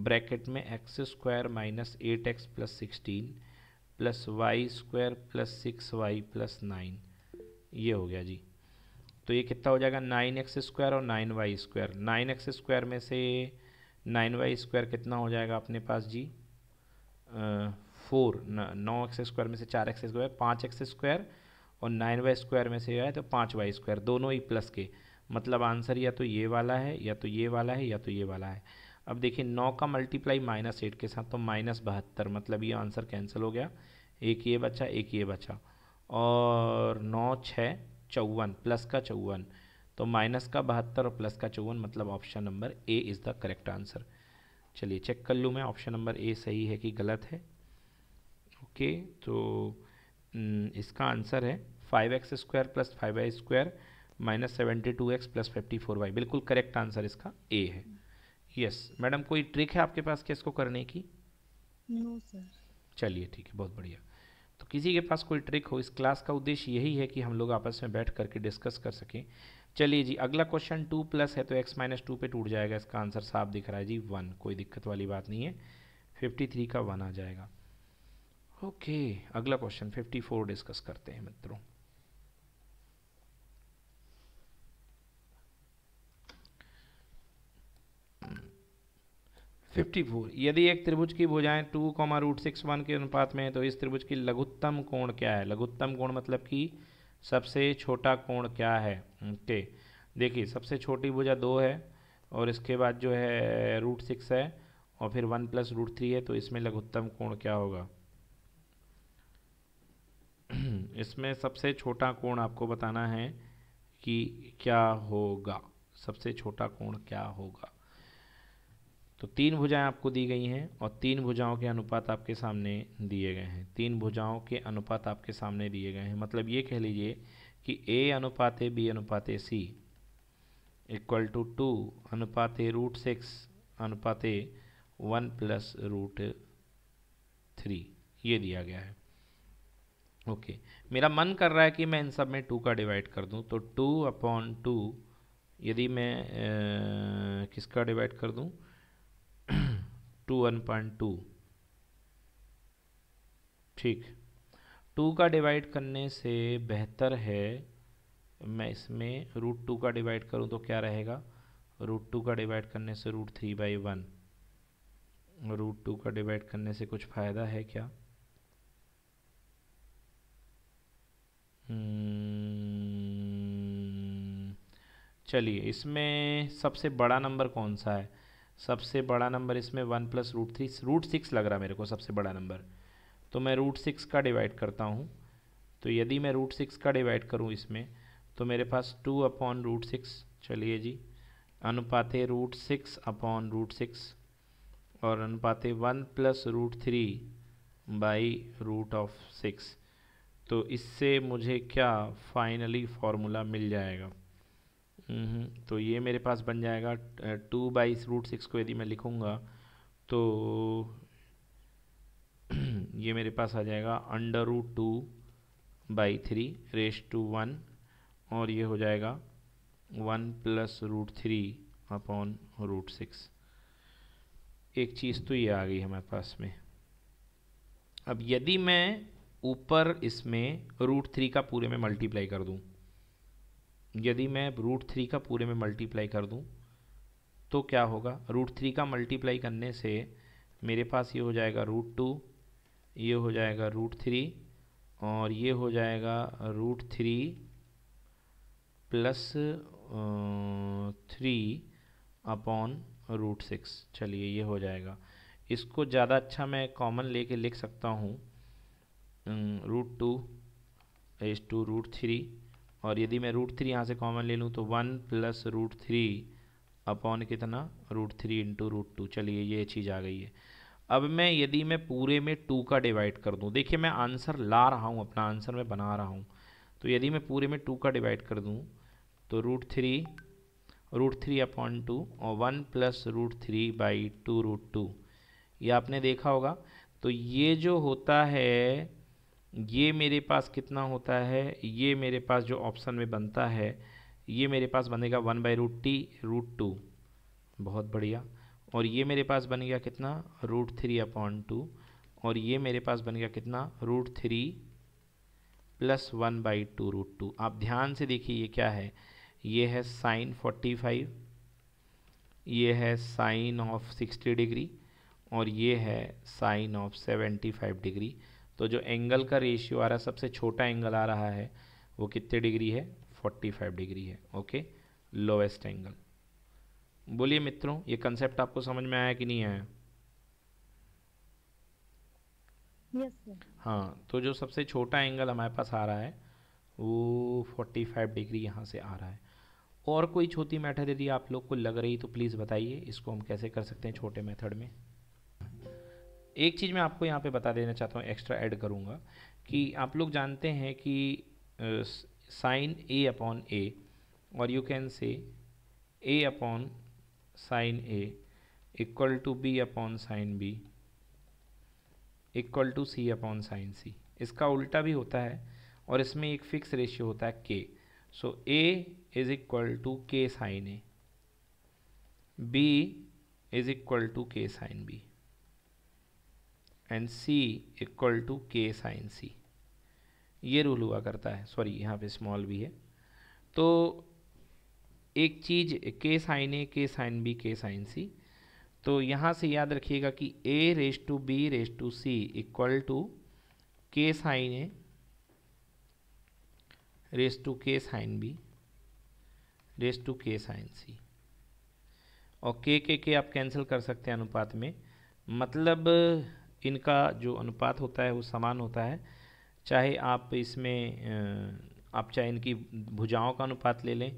bracket में x square minus eight x plus sixteen plus Y square plus six y plus nine ये हो गया जी तो ये कितना हो जाएगा नाइन एक्स स्क्वायर और nine Y square nine x square में से नाइन वाई स्क्वायर कितना हो जाएगा अपने पास जी फोर नौ एक्स स्क्वायर में से चार एक्स स्क्वायर पाँच एक्स स्क्वायर और नाइन वाई स्क्वायर में से है तो पाँच वाई स्क्वायर दोनों ही प्लस के मतलब आंसर या तो ये वाला है या तो ये वाला है या तो ये वाला है अब देखिए नौ का मल्टीप्लाई माइनस एट के साथ तो माइनस बहत्तर मतलब ये आंसर कैंसिल हो गया एक ये बचा एक ये बचा और नौ छः चौवन प्लस का चौवन तो माइनस का बहत्तर और प्लस का चौवन मतलब option number a is the correct answer चलिए चेक कर लूँ मैं ऑप्शन नंबर ए सही है कि गलत है ओके तो हम्म, इसका आंसर है five x square plus five y square minus seventy two x plus fifty four y बिल्कुल करेक्ट आंसर इसका ए है यस yes. मैडम कोई ट्रिक है आपके पास क्या इसको करने की नो सर चलिए ठीक है बहुत बढ़िया तो किसी के पास कोई ट्रिक हो इस क्लास का उद्देश्य यही है कि हम लोग आपस में बैठ करके डिस्कस कर सकें चलिए जी अगला क्वेश्चन टू प्लस है तो एक्स माइनस टू पर टूट जाएगा इसका आंसर साफ दिख रहा है जी वन कोई दिक्कत वाली बात नहीं है फिफ्टी थ्री का वन आ जाएगा ओके अगला क्वेश्चन फिफ्टी फोर डिस्कस करते हैं मित्रों फिफ्टी फोर यदि एक त्रिभुज की भुजाएं two comma root six one के अनुपात में है तो इस त्रिभुज की लघुत्तम कोण क्या है लघुत्तम कोण मतलब कि सबसे छोटा कोण क्या है ओके देखिए सबसे छोटी भुजा दो है और इसके बाद जो है रूट सिक्स है और फिर वन प्लस रूट थ्री है तो इसमें लघुत्तम कोण क्या होगा इसमें सबसे छोटा कोण आपको बताना है कि क्या होगा सबसे छोटा कोण क्या होगा तो तीन भुजाएं आपको दी गई हैं और तीन भुजाओं के अनुपात आपके सामने दिए गए हैं तीन भुजाओं के अनुपात आपके सामने दिए गए हैं मतलब ये कह लीजिए कि ए अनुपात बी अनुपात सी इक्वल टू टू अनुपात रूट सिक्स अनुपात वन प्लस रूट थ्री ये दिया गया है ओके मेरा मन कर रहा है कि मैं इन सब में टू का डिवाइड कर दूं तो टू अपॉन टू यदि मैं ए, किसका डिवाइड कर दूं टू वन पॉइंट टू ठीक टू का डिवाइड करने से बेहतर है मैं इसमें रूट टू का डिवाइड करूं तो क्या रहेगा रूट टू का डिवाइड करने से root three by one root two का डिवाइड करने से कुछ फ़ायदा है क्या हम्म, चलिए इसमें सबसे बड़ा नंबर कौन सा है सबसे बड़ा नंबर इसमें one plus root three root six लग रहा मेरे को सबसे बड़ा नंबर तो मैं रूट सिक्स का डिवाइड करता हूँ तो यदि मैं रूट सिक्स का डिवाइड करूँ इसमें तो मेरे पास टू अपॉन रूट सिक्स चलिए जी अनुपाते root six upon root six और अनुपाते one plus root three by root of six तो इससे मुझे क्या फाइनली फार्मूला मिल जाएगा हम्म, तो ये मेरे पास बन जाएगा टू बाई रूट सिक्स को यदि मैं लिखूँगा तो ये मेरे पास आ जाएगा under root two by three raise to one और ये हो जाएगा one plus root three upon root six एक चीज़ तो ये आ गई हमारे पास में अब यदि मैं ऊपर इसमें रूट थ्री का पूरे में मल्टीप्लाई कर दूँ यदि मैं रूट थ्री का पूरे में मल्टीप्लाई कर दूँ तो क्या होगा रूट थ्री का मल्टीप्लाई करने से मेरे पास ये हो जाएगा रूट टू ये हो जाएगा रूट थ्री और ये हो जाएगा root three plus three upon root six चलिए ये हो जाएगा इसको ज़्यादा अच्छा मैं कॉमन लेके लिख सकता हूँ root two as two root three और यदि मैं रूट थ्री यहाँ से कॉमन ले लूँ तो one plus root three upon कितना root three into root two चलिए ये चीज़ आ गई है अब मैं यदि मैं पूरे में टू का डिवाइड कर दूँ देखिए मैं आंसर ला रहा हूँ अपना आंसर मैं बना रहा हूँ तो यदि मैं पूरे में टू का डिवाइड कर दूँ तो root three root three upon two और one plus root three by two root two ये आपने देखा होगा तो ये जो होता है ये मेरे पास कितना होता है ये मेरे पास जो ऑप्शन में बनता है ये मेरे पास बनेगा one by root t root two बहुत बढ़िया और ये मेरे पास बन गया कितना रूट थ्री अपॉन टू और ये मेरे पास बन गया कितना root three plus one by two root two आप ध्यान से देखिए ये क्या है ये है साइन फोर्टी फाइव ये है साइन ऑफ सिक्सटी डिग्री और ये है sine of seventy five degree तो जो एंगल का रेशियो आ रहा है सबसे छोटा एंगल आ रहा है वो कितने डिग्री है 45 डिग्री है ओके लोवेस्ट एंगल बोलिए मित्रों ये कंसेप्ट आपको समझ में आया कि नहीं आया yes, हाँ तो जो सबसे छोटा एंगल हमारे पास आ रहा है वो 45 डिग्री यहाँ से आ रहा है और कोई छोटी मैथड यदि आप लोग को लग रही तो प्लीज़ बताइए इसको हम कैसे कर सकते हैं छोटे मेथड में एक चीज़ मैं आपको यहाँ पे बता देना चाहता हूँ एक्स्ट्रा ऐड करूँगा कि आप लोग जानते हैं कि साइन ए अपॉन ए और you can say a upon sine a equal to b upon sine b equal to c upon sine c इसका उल्टा भी होता है और इसमें एक फिक्स रेशियो होता है k so a is equal to k sine a b is equal to k sine b and c equal to k sine c ये रूल हुआ करता है सॉरी यहाँ पे स्मॉल भी है तो एक चीज़ के sine a k sine b k sine c तो यहाँ से याद रखिएगा कि a raise to b raise to c equal to k sine a raise to k sine b raise to k sine c और के के के आप कैंसिल कर सकते हैं अनुपात में मतलब इनका जो अनुपात होता है वो समान होता है चाहे आप इसमें आप चाहे इनकी भुजाओं का अनुपात ले लें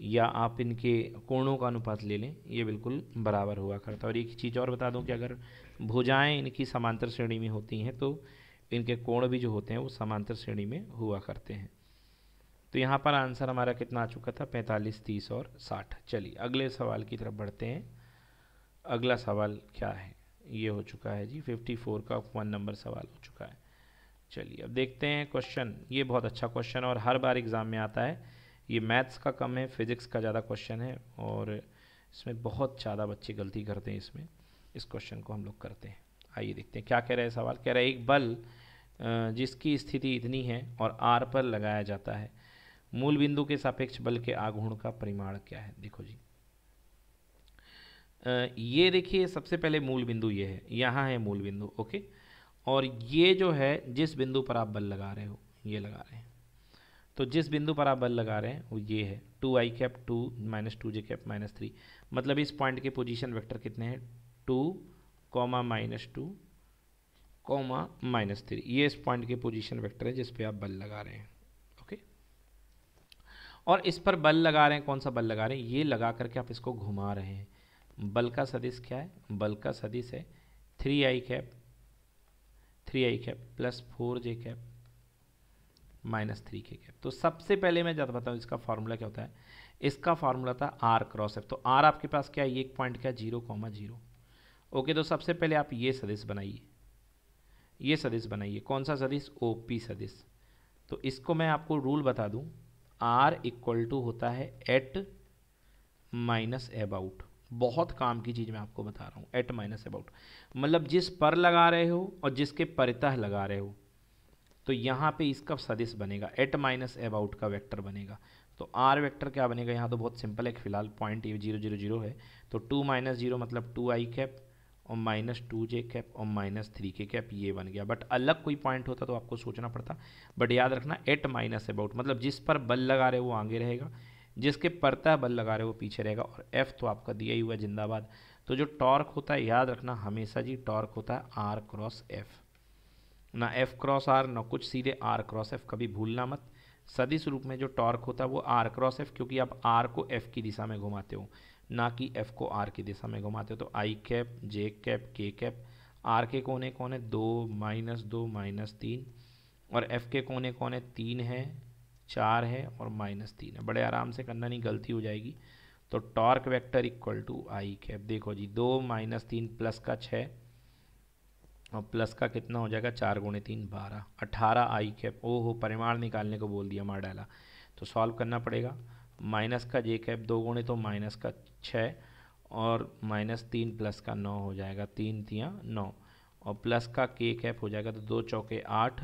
या आप इनके कोणों का अनुपात ले लें ये बिल्कुल बराबर हुआ करता है और एक चीज़ और बता दूं कि अगर भुजाएं इनकी समांतर श्रेणी में होती हैं तो इनके कोण भी जो होते हैं वो समांतर श्रेणी में हुआ करते हैं तो यहाँ पर आंसर हमारा कितना आ चुका था पैंतालीस तीस और साठ चलिए अगले सवाल की तरफ बढ़ते हैं अगला सवाल क्या है ये हो चुका है जी 54 का वन नंबर सवाल हो चुका है चलिए अब देखते हैं क्वेश्चन ये बहुत अच्छा क्वेश्चन और हर बार एग्ज़ाम में आता है ये मैथ्स का कम है फिजिक्स का ज़्यादा क्वेश्चन है और इसमें बहुत ज़्यादा बच्चे गलती करते हैं इसमें इस क्वेश्चन को हम लोग करते हैं आइए देखते हैं क्या कह रहे हैं सवाल कह रहा है एक बल जिसकी स्थिति इतनी है और आर पर लगाया जाता है मूल बिंदु के सापेक्ष बल के आघूर्ण का परिमाण क्या है देखो जी ये देखिए सबसे पहले मूल बिंदु ये है यहाँ है मूल बिंदु ओके और ये जो है जिस बिंदु पर आप बल लगा रहे हो ये लगा रहे हैं तो जिस बिंदु पर आप बल लगा रहे हैं वो ये है टू आई कैप टू माइनस टू जे कैप माइनस थ्री मतलब इस पॉइंट के पोजीशन वेक्टर कितने हैं two comma minus two comma minus three ये इस पॉइंट के पोजीशन वेक्टर है जिस पे आप बल लगा रहे हैं ओके और इस पर बल लगा रहे हैं कौन सा बल लगा रहे हैं ये लगा करके आप इसको घुमा रहे हैं बल का सदिश क्या है बल का सदिश है three I cap three I cap plus four J cap minus three K cap तो सबसे पहले मैं ज़्यादा बताऊँ इसका फार्मूला क्या होता है इसका फार्मूला था आर क्रॉस एफ तो आर आपके पास क्या है एक पॉइंट क्या जीरो कॉमा जीरो ओके तो सबसे पहले आप ये सदिश बनाइए ये सदिश बनाइए कौन सा सदिश ओ पी सदिश तो इसको मैं आपको रूल बता दूँ आर इक्वल टू होता है एट माइनस एबाउट बहुत काम की चीज़ मैं आपको बता रहा हूँ एट माइनस अबाउट मतलब जिस पर लगा रहे हो और जिसके परितः लगा रहे हो तो यहाँ पे इसका सदिश बनेगा एट माइनस अबाउट का वेक्टर बनेगा तो आर वेक्टर क्या बनेगा यहाँ तो बहुत सिंपल है फिलहाल पॉइंट जीरो जीरो जीरो है तो टू माइनस जीरो मतलब टू आई कैप और माइनस टू जे कैप और माइनस थ्री के कैप ये बन गया बट अलग कोई पॉइंट होता तो आपको सोचना पड़ता बट याद रखना एट माइनस अबाउट मतलब जिस पर बल लगा रहे वो आगे रहेगा जिसके परता बल लगा रहे वो पीछे रहेगा और एफ तो आपका दिया ही हुआ है जिंदाबाद तो जो टॉर्क होता है याद रखना हमेशा जी टॉर्क होता है आर क्रॉस एफ ना एफ क्रॉस आर ना कुछ सीधे आर क्रॉस एफ कभी भूलना मत सदिश रूप में जो टॉर्क होता है वो आर क्रॉस एफ क्योंकि आप आर को एफ की दिशा में घुमाते हो ना कि एफ को आर की दिशा में घुमाते हो तो I cap J cap K cap आर के कोने कोने दो माइनस दो माइनस तीन और एफ के कोने कोने तीन है चार है और माइनस तीन है बड़े आराम से करना नहीं गलती हो जाएगी तो torque vector equal to I cap देखो जी दो माइनस तीन प्लस का छः और प्लस का कितना हो जाएगा चार गुणे तीन बारह अठारह आई कैप ओ हो परिमाण निकालने को बोल दिया मार डाला तो सॉल्व करना पड़ेगा माइनस का जे कैप दो गुणे तो माइनस का छः और माइनस तीन प्लस का नौ हो जाएगा तीन तिया नौ और प्लस का के कैप हो जाएगा तो दो चौके आठ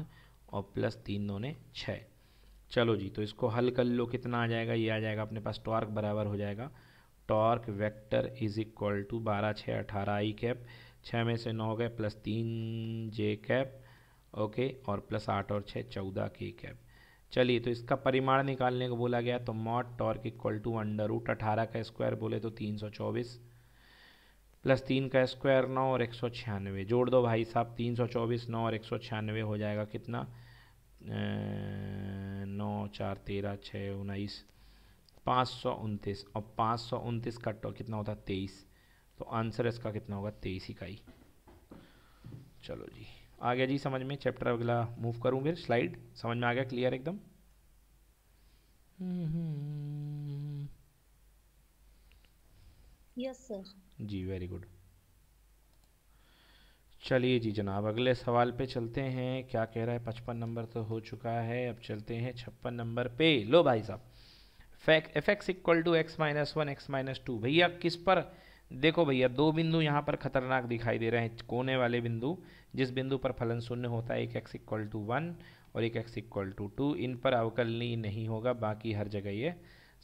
और प्लस तीन नौ ने छः चलो जी तो इसको हल कर लो कितना आ जाएगा ये आ जाएगा अपने पास टॉर्क बराबर हो जाएगा torque vector is equal to बारह छः अठारह आई कैप छः में से नौ गए प्लस तीन जे कैप ओके और प्लस आठ और छः चौदह के कैप चलिए तो इसका परिमाण निकालने को बोला गया तो mod torque equal to under root अठारह का स्क्वायर बोले तो तीन सौ चौबीस प्लस तीन का स्क्वायर नौ और एक सौ छियानवे जोड़ दो भाई साहब तीन सौ चौबीस नौ और एक सौ छियानवे हो जाएगा कितना नौ चार तेरह छः उन्नीस पाँच सौ उनतीस और पाँच सौ उनतीस का टो कितना होता है तेईस तो आंसर इसका कितना होगा तेईस इकाई चलो जी आ गया जी समझ में चैप्टर अगला मूव करूँ फिर स्लाइड समझ में आ गया क्लियर एकदम यस सर जी वेरी गुड चलिए जी जनाब अगले सवाल पे चलते हैं क्या कह रहा है पचपन नंबर तो हो चुका है अब चलते हैं छप्पन नंबर पे लो भाई साहब फैक F X equal to X minus one X minus two भैया किस पर देखो भैया दो बिंदु यहाँ पर खतरनाक दिखाई दे रहे हैं कोने वाले बिंदु जिस बिंदु पर फलन शून्य होता है एक एक्स इक्वल टू वन और एक एक्स इक्वल टू टू इन पर अवकलनीय नहीं होगा बाकी हर जगह ये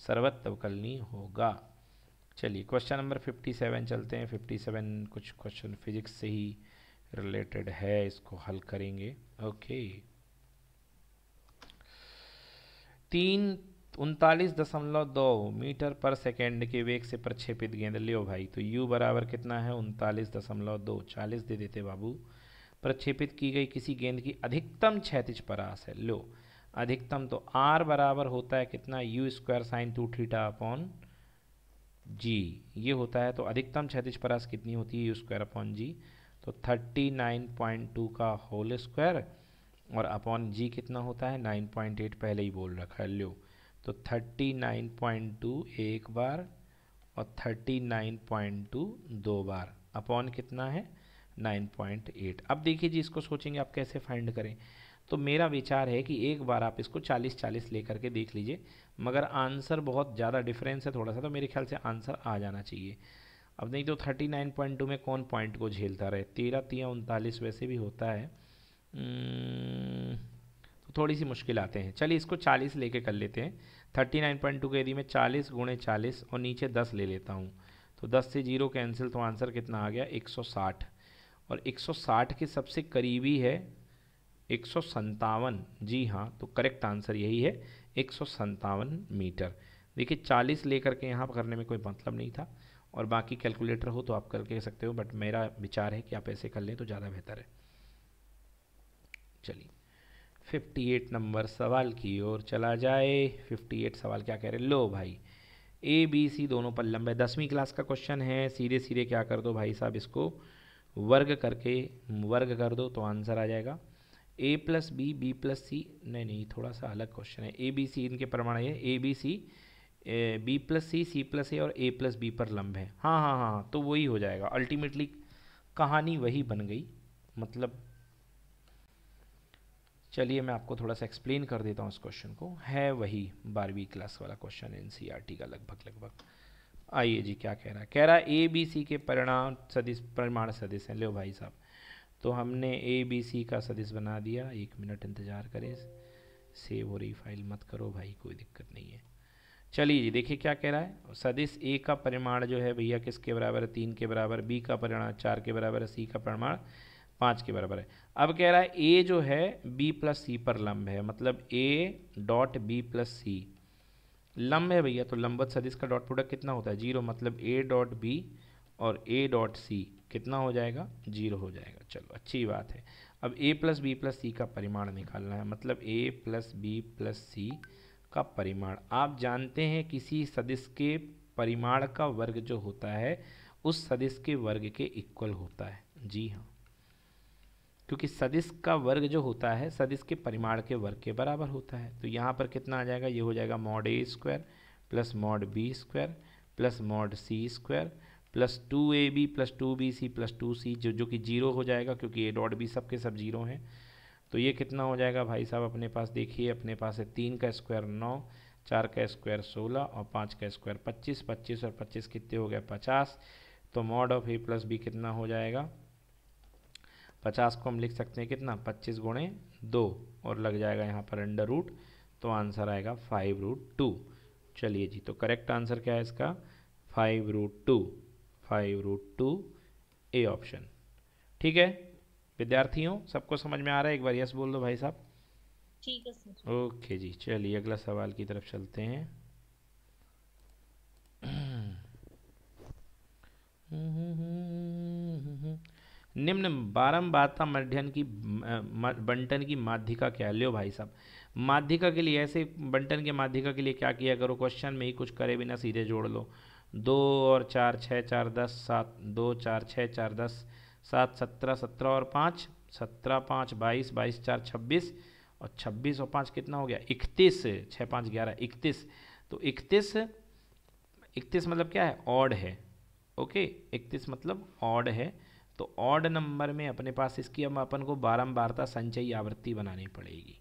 सर्वत्र अवकलनीय होगा चलिए क्वेश्चन नंबर फिफ्टी सेवन चलते हैं फिफ्टी सेवन कुछ क्वेश्चन फिजिक्स से ही रिलेटेड है इसको हल करेंगे ओके तीन उनतालीस दशमलव दो मीटर पर सेकेंड के वेग से प्रक्षेपित गेंद लियो भाई तो यू बराबर कितना है उनतालीस दशमलव दो चालीस दे देते बाबू प्रक्षेपित की गई किसी गेंद की अधिकतम क्षैतिज परास है लो अधिकतम तो आर बराबर होता है कितना U square sine two theta upon G ये होता है तो अधिकतम क्षैतिज परास कितनी होती है यू स्क्वायर अपॉन जी तो 39.2 का होल स्क्वायर और अपॉन जी कितना होता है 9.8 पहले ही बोल रखा है लो तो 39.2 एक बार और 39.2 दो बार अपॉन कितना है 9.8 अब देखिए जी इसको सोचेंगे आप कैसे फाइंड करें तो मेरा विचार है कि एक बार आप इसको 40-40 लेकर के देख लीजिए मगर आंसर बहुत ज़्यादा डिफरेंस है थोड़ा सा तो मेरे ख्याल से आंसर आ जाना चाहिए अब नहीं तो थर्टी नाइन पॉइंट टू में कौन पॉइंट को झेलता रहे तेरह तिया उनतालीस वैसे भी होता है हम्म, तो थोड़ी सी मुश्किल आते हैं चलिए इसको चालीस लेके कर लेते हैं थर्टी नाइन पॉइंट टू के यदि मैं चालीस गुणे चालीस और नीचे दस ले लेता हूँ तो दस से जीरो कैंसिल तो आंसर कितना आ गया एक सौ साठ और एक सौ साठ के सबसे करीबी है एक सौ संतावन जी हाँ तो करेक्ट आंसर यही है एक सौ संतावन मीटर देखिए चालीस लेकर के यहाँ करने में कोई मतलब नहीं था और बाकी कैलकुलेटर हो तो आप करके सकते हो बट मेरा विचार है कि आप ऐसे कर लें तो ज़्यादा बेहतर है चलिए 58 नंबर सवाल की ओर चला जाए 58 सवाल क्या कह रहे लो भाई ए बी सी दोनों पर लंबे दसवीं क्लास का क्वेश्चन है सीधे सीधे क्या कर दो भाई साहब इसको वर्ग करके वर्ग कर दो तो आंसर आ जाएगा A plus B B plus C नहीं नहीं थोड़ा सा अलग क्वेश्चन है ए बी सी इनके प्रमाण है A B C B plus C C plus A और ए प्लस बी पर लंब है हाँ, हाँ हाँ हाँ तो वही हो जाएगा अल्टीमेटली कहानी वही बन गई मतलब चलिए मैं आपको थोड़ा सा एक्सप्लेन कर देता हूँ इस क्वेश्चन को है वही बारहवीं क्लास वाला क्वेश्चन टी e का लगभग लगभग आइए जी क्या कह रहा है कह रहा है ए बी सी के परिणाम सदिश परिमाण सदिश हैं लो भाई साहब तो हमने ए बी सी का सदिश बना दिया एक मिनट इंतज़ार करें सेव हो रही फाइल मत करो भाई कोई दिक्कत नहीं है चलिए जी देखिए क्या कह रहा है सदिश ए का परिमाण जो है भैया किसके बराबर है तीन के बराबर बी का परिमाण चार के बराबर है सी का परिमाण पाँच के बराबर है अब कह रहा है ए जो है बी प्लस सी पर लंब है मतलब A dot B plus C लंब है भैया तो लंबत सदिश का डॉट प्रोडक्ट कितना होता है जीरो मतलब ए डॉट बी और ए डॉट सी कितना हो जाएगा जीरो हो जाएगा चलो अच्छी बात है अब A plus B plus C का परिमाण निकालना है मतलब A plus B plus C का परिमाण आप जानते हैं किसी सदिश के परिमाण का वर्ग जो होता है उस सदिश के वर्ग के इक्वल होता है जी हाँ क्योंकि सदिश का वर्ग जो होता है सदिश के परिमाण के वर्ग के बराबर होता है तो यहाँ पर कितना आ जाएगा ये हो जाएगा mod A square plus mod B square plus mod C square plus two A B plus two B C plus two C जो जो कि जीरो हो जाएगा क्योंकि ए डॉट बी सब के सब जीरो हैं तो ये कितना हो जाएगा भाई साहब अपने पास देखिए अपने पास है तीन का स्क्वायर नौ चार का स्क्वायर सोलह और पाँच का स्क्वायर पच्चीस पच्चीस और पच्चीस कितने हो गया पचास तो mod of A plus B कितना हो जाएगा पचास को हम लिख सकते हैं कितना पच्चीस गुणे दो और लग जाएगा यहाँ पर अंडर रूट तो आंसर आएगा फाइव रूट टू चलिए जी तो करेक्ट आंसर क्या है इसका five root two five root two A option ठीक है विद्यार्थियों सबको समझ में आ रहा है एक बार यस बोल दो भाई साहब ठीक है सर ओके जी चलिए अगला सवाल की तरफ चलते हैं निम्न बारंबारता मध्यन की बंटन की माध्यिका क्या लियो भाई साहब माध्यिका के लिए ऐसे बंटन के माध्यिका के लिए क्या किया करो क्वेश्चन में ही कुछ करे बिना सीधे जोड़ लो दो और चार छः चार दस सात दो चार छः चार दस सात सत्रह सत्रह और पाँच सत्रह पाँच बाईस बाईस चार छब्बीस और छब्बीस और पाँच कितना हो गया इकतीस छः पाँच ग्यारह इकतीस तो इकतीस इकतीस मतलब क्या है ऑड है ओके इकतीस मतलब ऑड है तो ऑड नंबर में अपने पास इसकी अब अपन को बारम्बारता संचयी आवृत्ति बनानी पड़ेगी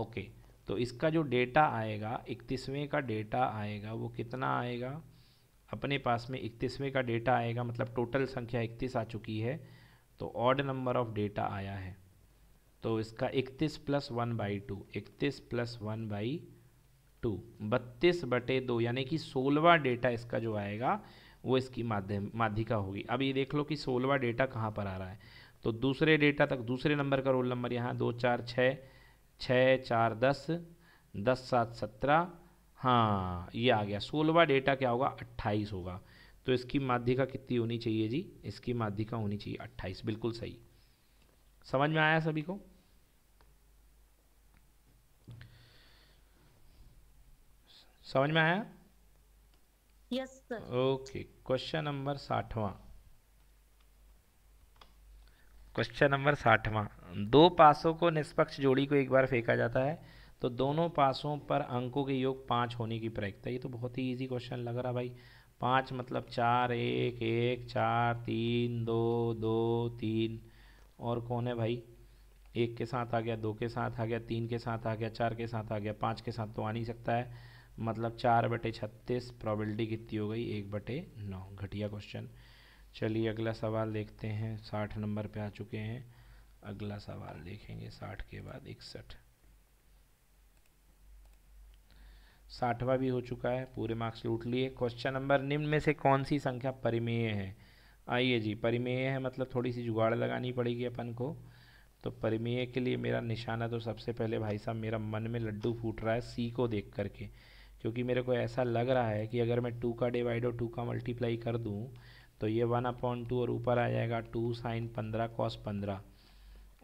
ओके तो इसका जो डेटा आएगा इकतीसवें का डेटा आएगा वो कितना आएगा अपने पास में इकतीसवें का डेटा आएगा मतलब टोटल संख्या इकतीस आ चुकी है तो ऑड नंबर ऑफ डेटा आया है तो इसका इकतीस प्लस वन बाई टू इकतीस प्लस वन बाई टू बत्तीस बटे दो यानी कि सोलवा डेटा इसका जो आएगा वो इसकी माध्यम माध्यिका होगी अब ये देख लो कि सोलवा डेटा कहाँ पर आ रहा है तो दूसरे डेटा तक दूसरे नंबर का रोल नंबर यहाँ दो चार छः छः चार दस दस सात सत्रह हाँ ये आ गया सोलवा डेटा क्या होगा अट्ठाईस होगा तो इसकी माध्यिका कितनी होनी चाहिए जी इसकी माध्यिका होनी चाहिए अट्ठाईस बिल्कुल सही समझ में आया सभी को समझ में आया yes sir okay question number साठवां क्वेश्चन नंबर साठवां दो पासों को निष्पक्ष जोड़ी को एक बार फेंका जाता है तो दोनों पासों पर अंकों के योग पाँच होने की प्रयोगता ये तो बहुत ही ईजी क्वेश्चन लग रहा भाई पाँच मतलब चार एक एक चार तीन दो दो तीन और कौन है भाई एक के साथ आ गया दो के साथ आ गया तीन के साथ आ गया चार के साथ आ गया पाँच के साथ तो आ नहीं सकता है मतलब चार बटे छत्तीस प्रॉबिलिटी कितनी हो गई एक बटे नौ घटिया क्वेश्चन चलिए अगला सवाल देखते हैं साठ नंबर पे आ चुके हैं अगला सवाल देखेंगे साठ के बाद इकसठ साठवा भी हो चुका है पूरे मार्क्स लूट लिए क्वेश्चन नंबर निम्न में से कौन सी संख्या परिमेय है आइए जी परिमेय है मतलब थोड़ी सी जुगाड़ लगानी पड़ेगी अपन को तो परिमेय के लिए मेरा निशाना तो सबसे पहले भाई साहब मेरा मन में लड्डू फूट रहा है सी को देख करके क्योंकि मेरे को ऐसा लग रहा है कि अगर मैं टू का डिवाइड और टू का मल्टीप्लाई कर दूँ तो ये वन अपॉन टू और ऊपर आ जाएगा टू साइन पंद्रह कॉस पंद्रह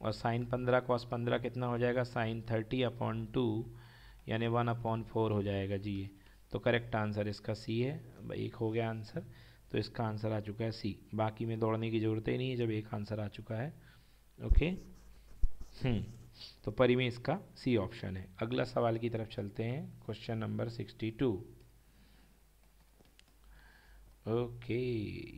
और साइन पंद्रह कॉस पंद्रह कितना हो जाएगा साइन थर्टी अपॉन टू यानी वन अपॉन फोर हो जाएगा जी ये तो करेक्ट आंसर इसका सी है एक हो गया आंसर तो इसका आंसर आ चुका है सी बाकी में दौड़ने की ज़रूरत ही नहीं है जब एक आंसर आ चुका है ओके हम्म। तो परी में इसका सी ऑप्शन है अगला सवाल की तरफ चलते हैं question number sixty two okay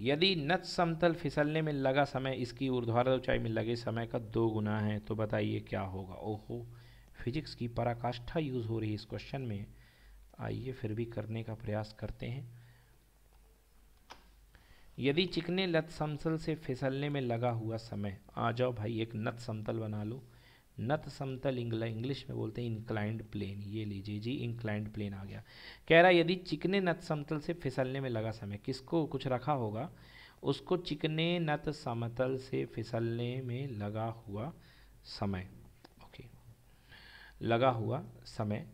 यदि नच समतल फिसलने में लगा समय इसकी ऊर्ध्वाधर ऊंचाई में लगे समय का दो गुना है तो बताइए क्या होगा ओहो फिजिक्स की पराकाष्ठा यूज़ हो रही है इस क्वेश्चन में आइए फिर भी करने का प्रयास करते हैं यदि चिकने लत समतल से फिसलने में लगा हुआ समय आ जाओ भाई एक नत समतल बना लो नत समतल इंग्लिश में बोलते हैं इंक्लाइंड प्लेन ये लीजिए जी इंक्लाइंड प्लेन आ गया कह रहा यदि चिकने नत समतल से फिसलने में लगा समय किसको कुछ रखा होगा उसको चिकने नत समतल से फिसलने में लगा हुआ समय लगा हुआ समय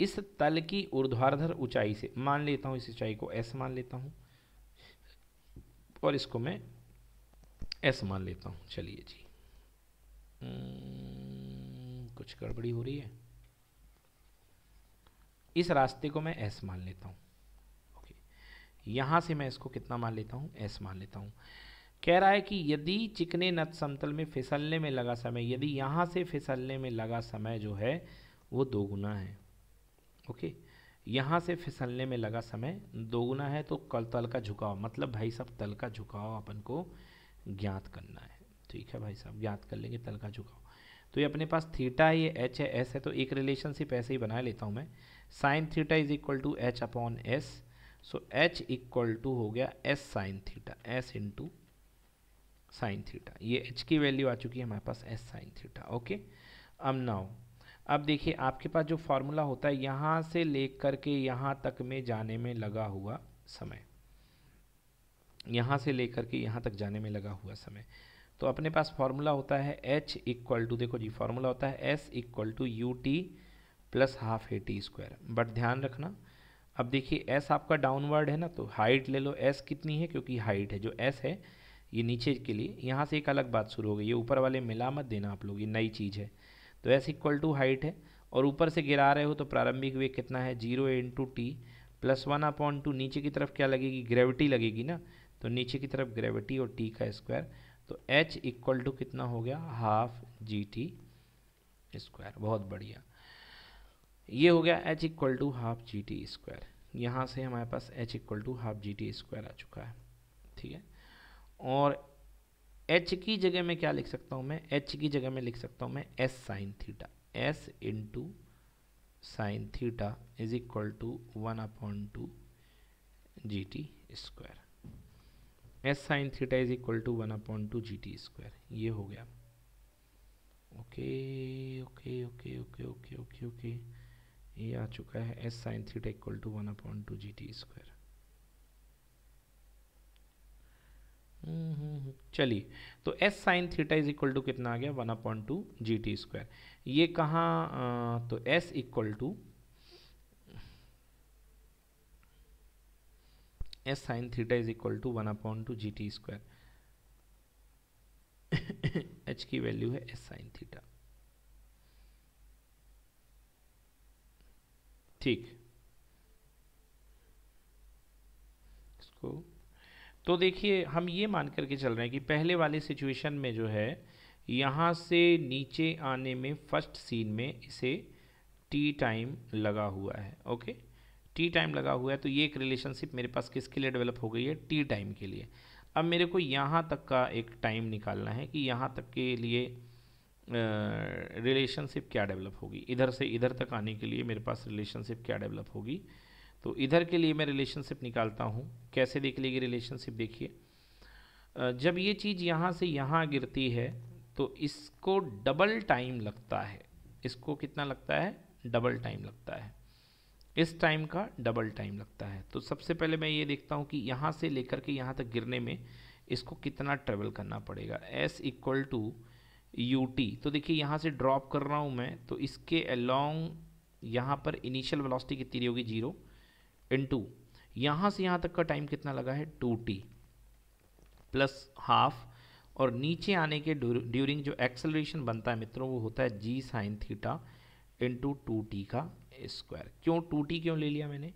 इस तल की ऊर्ध्वाधर ऊंचाई से मान लेता हूँ इस ऊंचाई को S मान लेता हूँ और इसको मैं S मान लेता हूँ चलिए जी हम्म, कुछ गड़बड़ी हो रही है इस रास्ते को मैं S मान लेता हूँ ओके यहाँ से मैं इसको कितना मान लेता हूँ S मान लेता हूँ कह रहा है कि यदि चिकने नत समतल में फिसलने में लगा समय यदि यहाँ से फिसलने में लगा समय जो है वो दोगुना है ओके यहाँ से फिसलने में लगा समय दोगुना है तो कल तल का झुकाव मतलब भाई साहब तल का झुकाव अपन को ज्ञात करना है ठीक है भाई साहब ज्ञात कर लेंगे तल का झुकाव तो ये अपने पास थीटा है ये एच है एस है तो एक रिलेशनशिप ऐसे ही बना लेता हूँ मैं sine theta is equal to H upon S so H equal to हो गया S sine theta S into sine theta ये एच की वैल्यू आ चुकी है हमारे पास एस साइन थीटा ओके अब नाउ अब देखिए आपके पास जो फार्मूला होता है यहाँ से ले के यहाँ तक में जाने में लगा हुआ समय यहाँ से लेकर के यहाँ तक जाने में लगा हुआ समय तो अपने पास फार्मूला होता है एच इक्वल टू देखो जी फार्मूला होता है S equal to U T plus half A T square but ध्यान रखना अब देखिए एस आपका डाउनवर्ड है ना तो हाइट ले लो एस कितनी है क्योंकि हाइट है जो एस है ये नीचे के लिए यहाँ से एक अलग बात शुरू हो गई ये ऊपर वाले मिला मत देना आप लोग ये नई चीज़ है तो एस इक्वल टू हाइट है और ऊपर से गिरा रहे हो तो प्रारंभिक वेग कितना है zero into T plus one upon two नीचे की तरफ क्या लगेगी ग्रेविटी लगेगी ना तो नीचे की तरफ ग्रेविटी और टी का स्क्वायर तो एच इक्वल टू कितना हो गया हाफ जी टी स्क्वायर बहुत बढ़िया ये हो गया H equal to half G T square यहाँ से हमारे पास H equal to half G T square आ चुका है ठीक है और एच की जगह में क्या लिख सकता हूँ मैं एच की जगह में लिख सकता हूँ मैं S sine theta S into sine theta is equal to one upon two G T square S sine theta is equal to one upon two G T square ये हो गया okay okay okay okay okay okay okay ये आ चुका है S sine theta equal to one upon two G T square चलिए तो S sine theta is equal to कितना आ गया one upon two G T square ये कहाँ तो S equal to S sine theta is equal to one upon two G T square H की value है एस साइन थीटा ठीक इसको तो देखिए हम ये मान कर के चल रहे हैं कि पहले वाले सिचुएशन में जो है यहाँ से नीचे आने में फर्स्ट सीन में इसे टी टाइम लगा हुआ है ओके टी टाइम लगा हुआ है तो ये एक रिलेशनशिप मेरे पास किसके लिए डेवलप हो गई है टी टाइम के लिए अब मेरे को यहाँ तक का एक टाइम निकालना है कि यहाँ तक के लिए रिलेशनशिप क्या डेवलप होगी इधर से इधर तक आने के लिए मेरे पास रिलेशनशिप क्या डेवलप होगी तो इधर के लिए मैं रिलेशनशिप निकालता हूँ कैसे देख निकलेगी रिलेशनशिप देखिए जब ये चीज़ यहाँ से यहाँ गिरती है तो इसको डबल टाइम लगता है इसको कितना लगता है डबल टाइम लगता है इस टाइम का डबल टाइम लगता है तो सबसे पहले मैं ये देखता हूँ कि यहाँ से लेकर के यहाँ तक गिरने में इसको कितना ट्रेवल करना पड़ेगा S equal to U T तो देखिए यहाँ से ड्रॉप कर रहा हूँ मैं तो इसके अलॉन्ग यहाँ पर इनिशियल वेलोसिटी कितनी होगी जीरो इंटू यहाँ से यहाँ तक का टाइम कितना लगा है टू टी प्लस हाफ और नीचे आने के ड्यूरिंग जो एक्सेलरेशन बनता है मित्रों वो होता है G sine theta into two T का स्क्वायर क्यों टू टी क्यों ले लिया मैंने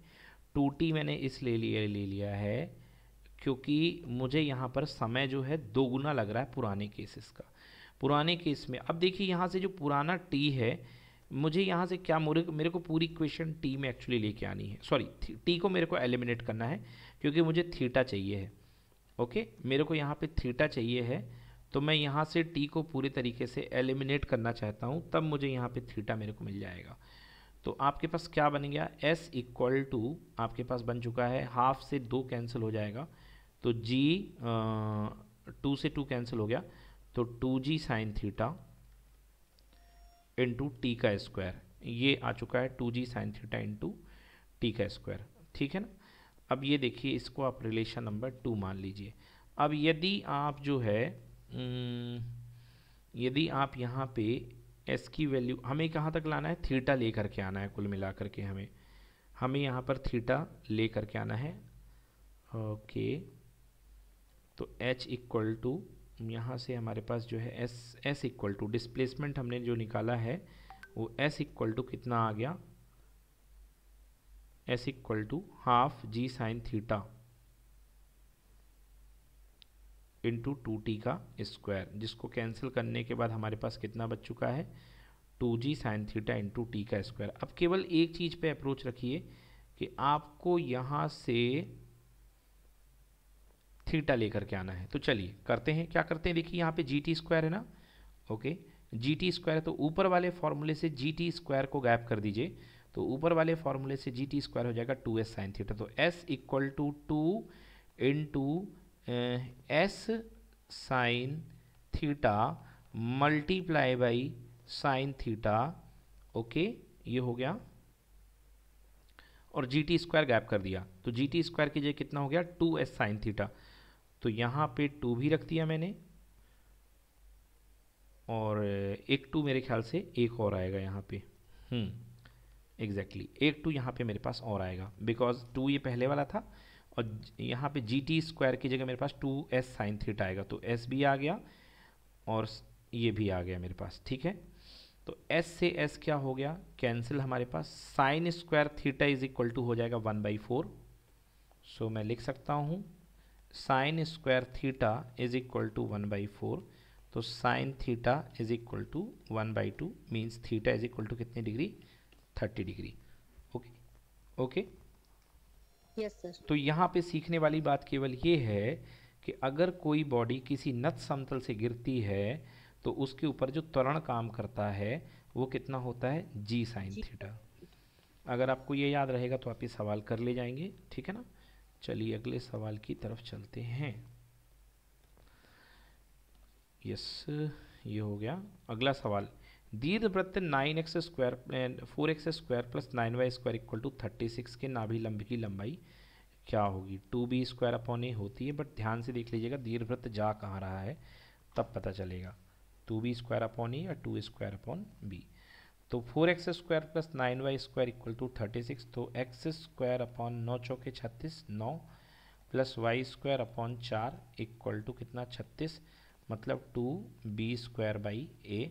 टू टी मैंने इस ले लिया ले लिया है क्योंकि मुझे यहाँ पर समय जो है दोगुना लग रहा है पुराने केसेस का पुराने केस में अब देखिए यहाँ से जो पुराना टी है मुझे यहाँ से क्या मुरे मेरे को पूरी क्वेश्चन टी में एक्चुअली लेके आनी है सॉरी टी को मेरे को एलिमिनेट करना है क्योंकि मुझे थीटा चाहिए है ओके मेरे को यहाँ पे थीटा चाहिए है तो मैं यहाँ से टी को पूरे तरीके से एलिमिनेट करना चाहता हूँ तब मुझे यहाँ पे थीटा मेरे को मिल जाएगा तो आपके पास क्या बन गया एस इक्वल टू आपके पास बन चुका है हाफ से दो कैंसिल हो जाएगा तो जी टू से टू कैंसिल हो गया तो two G sine theta into T का स्क्वायर ये आ चुका है two G sine theta into T का स्क्वायर ठीक है ना अब ये देखिए इसको आप रिलेशन नंबर टू मान लीजिए अब यदि आप जो है हम्म, यदि आप यहाँ पे एस की वैल्यू हमें कहाँ तक लाना है थीटा ले करके आना है कुल मिला करके हमें हमें यहाँ पर थीटा ले करके आना है ओके तो एच इक्वल टू यहाँ से हमारे पास जो है S S equal to displacement हमने जो निकाला है वो एस इक्वल टू कितना आ गया S equal to half G sine theta into two T का स्क्वायर जिसको कैंसिल करने के बाद हमारे पास कितना बच चुका है two G sine theta into T का स्क्वायर अब केवल एक चीज़ पे अप्रोच रखिए कि आपको यहाँ से थीटा लेकर के आना है तो चलिए करते हैं क्या करते हैं देखिए यहाँ पे जी टी स्क्वायर है ना ओके जी टी स्क्वायर तो ऊपर वाले फॉर्मूले से जी टी स्क्वायर को गैप कर दीजिए तो ऊपर वाले फॉर्मूले से जी टी स्क्वायर हो जाएगा टू एस साइन थीटा तो S equal to two into S sine theta multiply by sine theta okay ये हो गया और जी टी स्क्वायर गैप कर दिया तो जी टी स्क्वायर की जगह कितना हो गया टू एस साइन थीटा तो यहाँ पे टू भी रख दिया मैंने और एक टू मेरे ख्याल से एक और आएगा यहाँ पे एग्जैक्टली हम्म, exactly. एक टू यहाँ पे मेरे पास और आएगा बिकॉज टू ये पहले वाला था और यहाँ पे जी टी स्क्वायर की जगह मेरे पास टू एस साइन थीट आएगा तो एस भी आ गया और ये भी आ गया मेरे पास ठीक है तो एस से एस क्या हो गया कैंसिल हमारे पास sine square theta is equal to हो जाएगा वन बाई फोर सो मैं लिख सकता हूँ sine square theta is equal to one by four तो sine theta is equal to one by two means theta is equal to कितनी degree thirty degree okay okay yes sir तो यहाँ पे सीखने वाली बात केवल ये है कि अगर कोई बॉडी किसी नत समतल से गिरती है तो उसके ऊपर जो त्वरण काम करता है वो कितना होता है जी साइन थीटा अगर आपको ये याद रहेगा तो आप ये सवाल कर ले जाएंगे ठीक है ना चलिए अगले सवाल की तरफ चलते हैं यस ये हो गया अगला सवाल दीर्घ वृत्त nine x square four x square plus nine Y square equal to thirty six के लंबी की लंबाई क्या होगी two B square upon A होती है बट ध्यान से देख लीजिएगा दीर्घ वृत्त जा कहाँ रहा है तब पता चलेगा two B square upon A या टू स्क्वायर अपॉन बी तो four x square plus nine Y square equal to thirty six तो एक्स स्क्वायर अपॉन नौ चौके छत्तीस नौ प्लस वाई स्क्वायर अपॉन चार इक्वल टू कितना छत्तीस मतलब two B square by A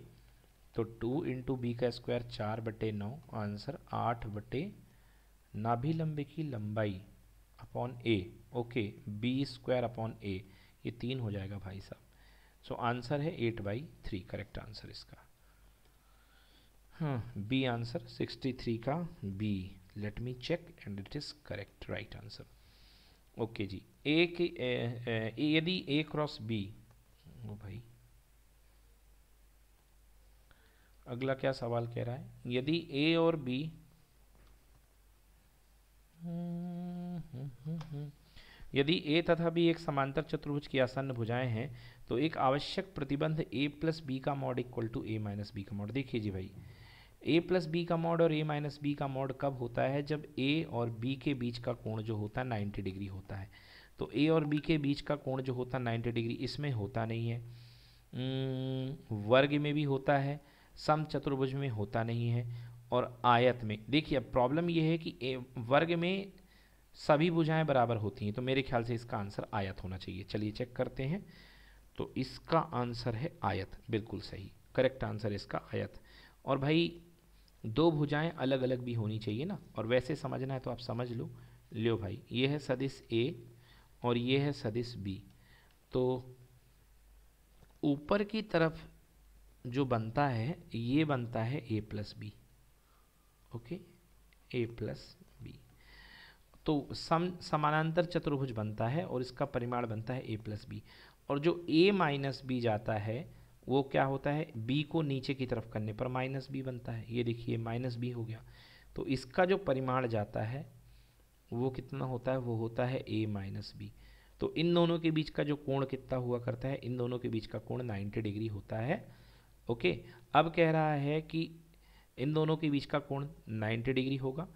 तो टू इंटू बी का स्क्वायर चार बटे नौ आंसर आठ बटे नाभि लंबे की लंबाई upon A okay B square upon A ये तीन हो जाएगा भाई साहब सो आंसर है eight by three correct answer इसका बी आंसर 63 का B let me check and it is correct right answer okay जी ए के यदि ए क्रॉस बी ओ भाई अगला क्या सवाल कह रहा है यदि ए और बी यदि ए तथा बी एक समांतर चतुर्भुज की आसन्न भुजाएं हैं तो एक आवश्यक प्रतिबंध ए प्लस बी का mod equal to A minus B का मॉड देखिए जी भाई ए प्लस बी का मॉड और ए माइनस बी का मॉड कब होता है जब ए और बी के बीच का कोण जो होता है नाइन्टी डिग्री होता है तो ए और बी के बीच का कोण जो होता है नाइन्टी डिग्री इसमें होता नहीं है वर्ग में भी होता है सम चतुर्भुज में होता नहीं है और आयत में देखिए अब प्रॉब्लम यह है कि ए, वर्ग में सभी भुजाएं बराबर होती हैं तो मेरे ख्याल से इसका आंसर आयत होना चाहिए चलिए चेक करते हैं तो इसका आंसर है आयत बिल्कुल सही करेक्ट आंसर इसका आयत और भाई दो भुजाएं अलग अलग भी होनी चाहिए ना और वैसे समझना है तो आप समझ लो लियो भाई ये है सदिश ए और ये है सदिश बी तो ऊपर की तरफ जो बनता है ये बनता है A plus B okay A plus B तो सम समानांतर चतुर्भुज बनता है और इसका परिमाण बनता है ए प्लस बी और जो ए माइनस बी जाता है वो क्या होता है बी को नीचे की तरफ करने पर माइनस बी बनता है ये देखिए माइनस बी हो गया तो इसका जो परिमाण जाता है वो कितना होता है वो होता है ए माइनस बी तो इन दोनों के बीच का जो कोण कितना हुआ करता है इन दोनों के बीच का कोण 90 डिग्री होता है ओके अब कह रहा है कि इन दोनों के बीच का कोण 90 डिग्री होगा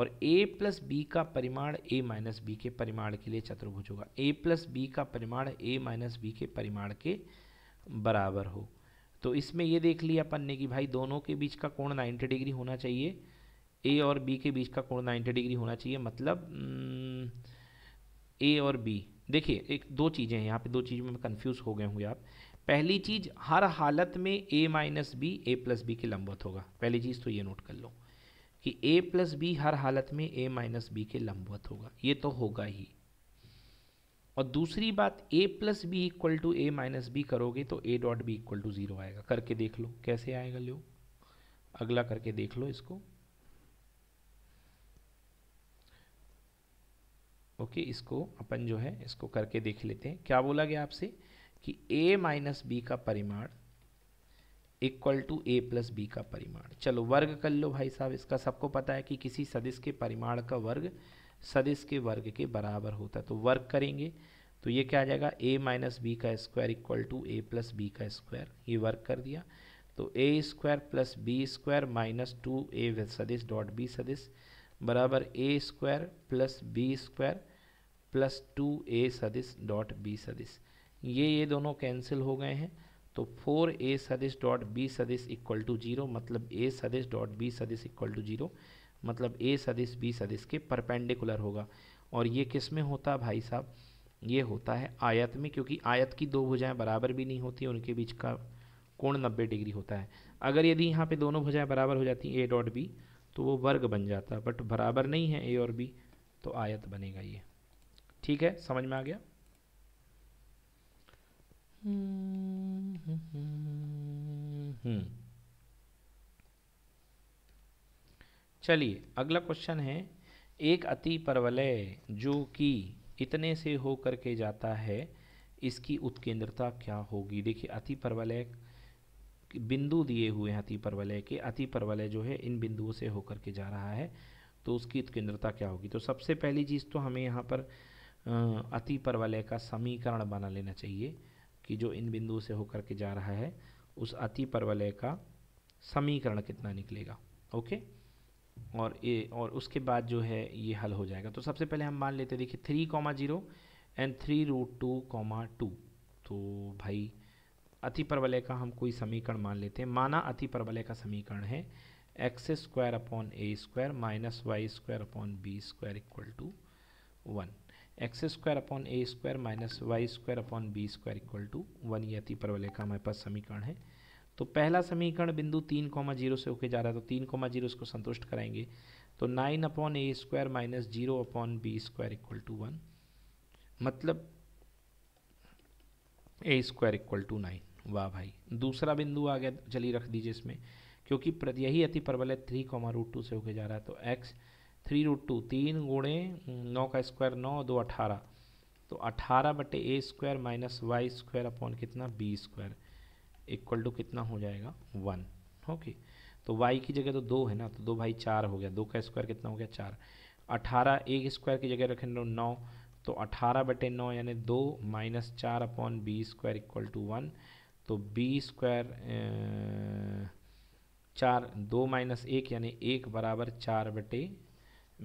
और ए प्लस बी का परिमाण ए माइनस बी के परिमाण के लिए चतुर्भुज होगा ए प्लस बी का परिमाण ए माइनस बी के परिमाण के बराबर हो तो इसमें ये देख लिया अपन ने कि भाई दोनों के बीच का कोण 90 डिग्री होना चाहिए ए और बी के बीच का कोण 90 डिग्री होना चाहिए मतलब ए और बी देखिए एक दो चीज़ें हैं यहाँ पे दो चीज़ में कंफ्यूज हो गए होंगे आप पहली चीज़ हर हालत में A minus B A plus B के लंबवत होगा पहली चीज़ तो ये नोट कर लो कि ए प्लस बी हर हालत में ए माइनस बी के लंबवत होगा ये तो होगा ही और दूसरी बात A plus B equal to A minus B करोगे तो A dot B equal to zero आएगा करके देख लो कैसे आएगा लो अगला करके देख लो इसको ओके इसको अपन जो है इसको करके देख लेते हैं क्या बोला गया आपसे कि a माइनस बी का परिमाण equal to A plus B का परिमाण चलो वर्ग कर लो भाई साहब इसका सबको पता है कि किसी सदिश के परिमाण का वर्ग सदिश के वर्ग के बराबर होता है तो वर्ग करेंगे तो ये क्या आ जाएगा ए माइनस बी का square equal to A plus B का स्क्वायर ये वर्क कर दिया तो A square plus B square minus two A सदिश डॉट बी सदिश बराबर A square plus B square plus two A सदिश डॉट बी सदिश ये ये दोनों कैंसिल हो गए हैं तो फोर ए सदिश डॉट बी सदिश इक्वल टू जीरो मतलब ए सदिश डॉट बी सदिश इक्वल टू जीरो मतलब ए सदिश बी सदिश के परपेंडिकुलर होगा और ये किस में होता भाई साहब ये होता है आयत में क्योंकि आयत की दो भुजाएं बराबर भी नहीं होती उनके बीच का कोण नब्बे डिग्री होता है अगर यदि यहाँ पे दोनों भुजाएं बराबर हो जाती ए डॉट बी तो वो वर्ग बन जाता बट बराबर नहीं है ए और बी तो आयत बनेगा ये ठीक है समझ में आ गया हम्म हम्म, हम्म, हम्म, हम्म। चलिए अगला क्वेश्चन है एक अति परवलय जो कि इतने से हो कर के जाता है इसकी उत्केंद्रता क्या होगी देखिए अति परवलय बिंदु दिए हुए हैं अति परवलय के अति परवलय जो है इन बिंदुओं से होकर के जा रहा है तो उसकी उत्केंद्रता क्या होगी तो सबसे पहली चीज़ तो हमें यहाँ पर अति परवलय का समीकरण बना लेना चाहिए कि जो इन बिंदुओं से होकर के जा रहा है उस अति परवलय का समीकरण कितना निकलेगा ओके और ए और उसके बाद जो है ये हल हो जाएगा तो सबसे पहले हम मान लेते देखिए three comma zero and three root two comma two तो भाई अति परवलय का हम कोई समीकरण मान लेते हैं माना अति परवलय का समीकरण है x square upon a square minus y square upon b square equal to one x square upon a square minus y square upon b square equal to one ये अति परवलय का हमारे पास समीकरण है तो पहला समीकरण बिंदु तीन कॉमा जीरो से होके जा रहा है तो तीन कॉमा जीरो इसको संतुष्ट कराएंगे तो nine upon a square minus zero upon b square equal to one मतलब a square equal to nine वाह भाई दूसरा बिंदु आ गया चलिए रख दीजिए इसमें क्योंकि यही अति प्रबल है थ्री कॉमा रूट टू से होके जा रहा है तो एक्स थ्री रूट टू तीन गुणे नौ का स्क्वायर नौ दो अठारह तो अठारह बटे a square minus y square upon कितना बी स्क्वायर इक्वल टू कितना हो जाएगा वन ओके तो वाई की जगह तो दो है ना तो दो भाई चार हो गया दो का स्क्वायर कितना हो गया चार अठारह एक स्क्वायर की जगह रखें तो नौ तो अठारह बटे नौ यानी दो माइनस चार upon b square equal to one तो बी स्क्वायर चार दो माइनस एक यानी एक बराबर चार बटे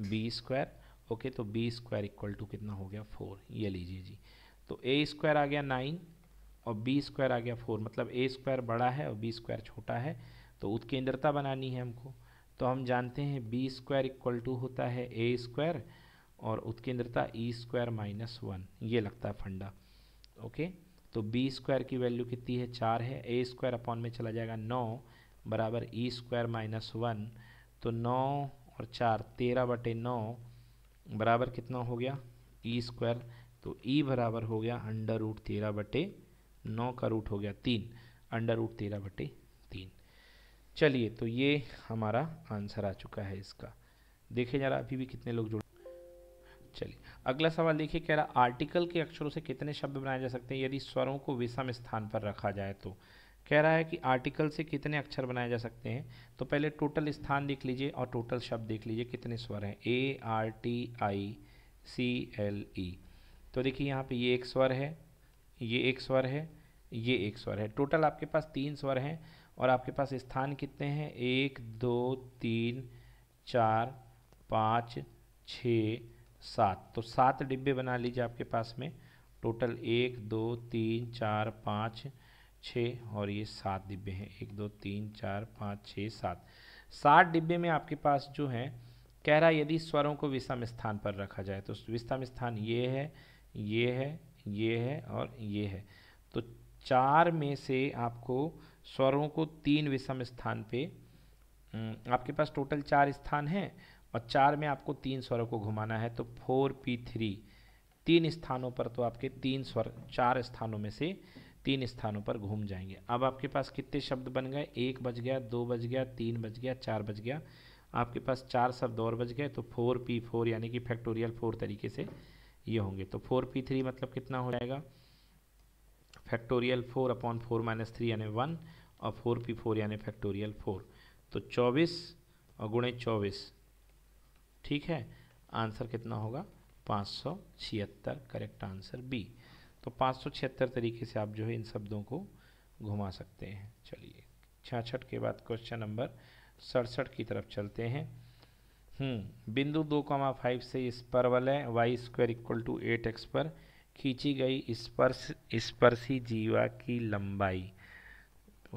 बी स्क्वायर ओके तो बी स्क्वायर इक्वल टू कितना हो गया फोर ये लीजिए जी तो ए स्क्वायर आ गया नाइन और बी स्क्वायर आ गया फोर मतलब ए स्क्वायर बड़ा है और बी स्क्वायर छोटा है तो उत्केंद्रता बनानी है हमको तो हम जानते हैं बी स्क्वायर इक्वल टू होता है ए स्क्वायर और उत्केंद्रता ई स्क्वायर माइनस वन ये लगता है फंडा ओके तो बी स्क्वायर की वैल्यू कितनी है चार है ए स्क्वायर अपॉन में चला जाएगा नौ बराबर ई स्क्वायर माइनस वन तो नौ और चार तेरह बटे नौ बराबर कितना हो गया ई e स्क्वायर तो ई e बराबर हो गया अंडर रूट तेरह बटे नौ का रूट हो गया तीन अंडर रूट तेरह बटे तीन चलिए तो ये हमारा आंसर आ चुका है इसका देखें जरा अभी भी कितने लोग जुड़ चलिए अगला सवाल देखिए कह रहा आर्टिकल के अक्षरों से कितने शब्द बनाए जा सकते हैं यदि स्वरों को विषम स्थान पर रखा जाए तो कह रहा है कि आर्टिकल से कितने अक्षर बनाए जा सकते हैं तो पहले टोटल स्थान देख लीजिए और टोटल शब्द देख लीजिए कितने स्वर हैं A R T I C L E तो देखिए यहाँ पे ये एक स्वर है ये एक स्वर है ये एक स्वर है टोटल आपके पास तीन स्वर हैं और आपके पास स्थान कितने हैं एक दो तीन चार पाँच छ सात तो सात डिब्बे बना लीजिए आपके पास में टोटल एक दो तीन चार पाँच छः और ये सात डिब्बे हैं एक दो तीन चार पाँच छः सात सात डिब्बे में आपके पास जो है कह रहा यदि स्वरों को विषम स्थान पर रखा जाए तो विषम स्थान ये है ये है ये है और ये है तो चार में से आपको स्वरों को तीन विषम स्थान पे आपके पास टोटल चार स्थान हैं और चार में आपको तीन स्वरों को घुमाना है तो फोर पी थ्री तीन स्थानों पर तो आपके तीन स्वर चार स्थानों में से तीन स्थानों पर घूम जाएंगे अब आपके पास कितने शब्द बन गए एक बज गया दो बज गया तीन बज गया चार बज गया आपके पास चार शब्द और बज गए तो फोर पी फोर यानी कि फैक्टोरियल फोर तरीके से ये होंगे तो फोर पी थ्री मतलब कितना हो जाएगा factorial four upon four minus three यानी वन और फोर पी फोर यानी फैक्टोरियल फोर तो चौबीस और गुणे चौबीस ठीक है आंसर कितना होगा पाँच सौ छिहत्तर करेक्ट आंसर बी तो पाँच सौ छिहत्तर तरीके से आप जो है इन शब्दों को घुमा सकते हैं चलिए छाछठ के बाद क्वेश्चन नंबर सड़सठ की तरफ चलते हैं हम्म, बिंदु दो कमा फाइव से इस पर वाले y square equal to eight x पर खींची गई स्पर्श स्पर्शी जीवा की लंबाई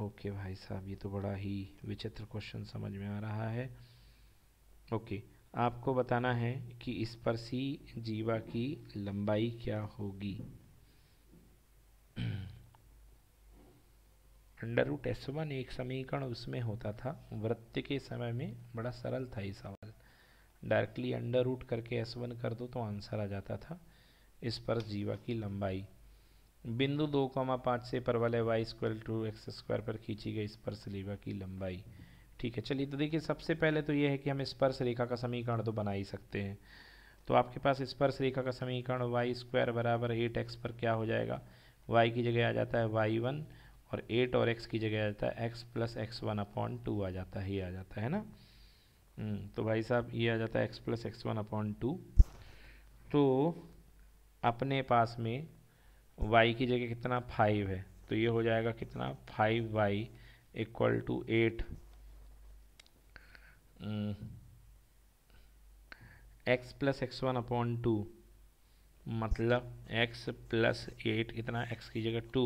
ओके भाई साहब ये तो बड़ा ही विचित्र क्वेश्चन समझ में आ रहा है ओके आपको बताना है कि स्पर्शी जीवा की लंबाई क्या होगी अंडर रूट एस वन एक समीकरण उसमें होता था वृत्त के समय में बड़ा सरल था ये सवाल डायरेक्टली अंडर रूट करके एस वन कर दो तो आंसर आ जाता था इस पर जीवा की लंबाई बिंदु दो कौमा पाँच से परवल है y square two x square पर खींची गई स्पर्श रेखा की लंबाई ठीक है चलिए तो देखिए सबसे पहले तो ये है कि हम स्पर्श रेखा का समीकरण तो बना ही सकते हैं तो आपके पास स्पर्श रेखा का समीकरण वाई स्क्वायर बराबर एट एक्स पर क्या हो जाएगा वाई की जगह आ जाता है वाई वन और एट और एक्स की जगह आ जाता है x plus x one upon two आ जाता है ये आ जाता है ना हम्म, तो भाई साहब ये आ जाता है x plus x one upon two तो अपने पास में वाई की जगह कितना फाइव है तो ये हो जाएगा कितना five y equal to eight x plus x one upon two मतलब एक्स प्लस एट कितना एक्स की जगह टू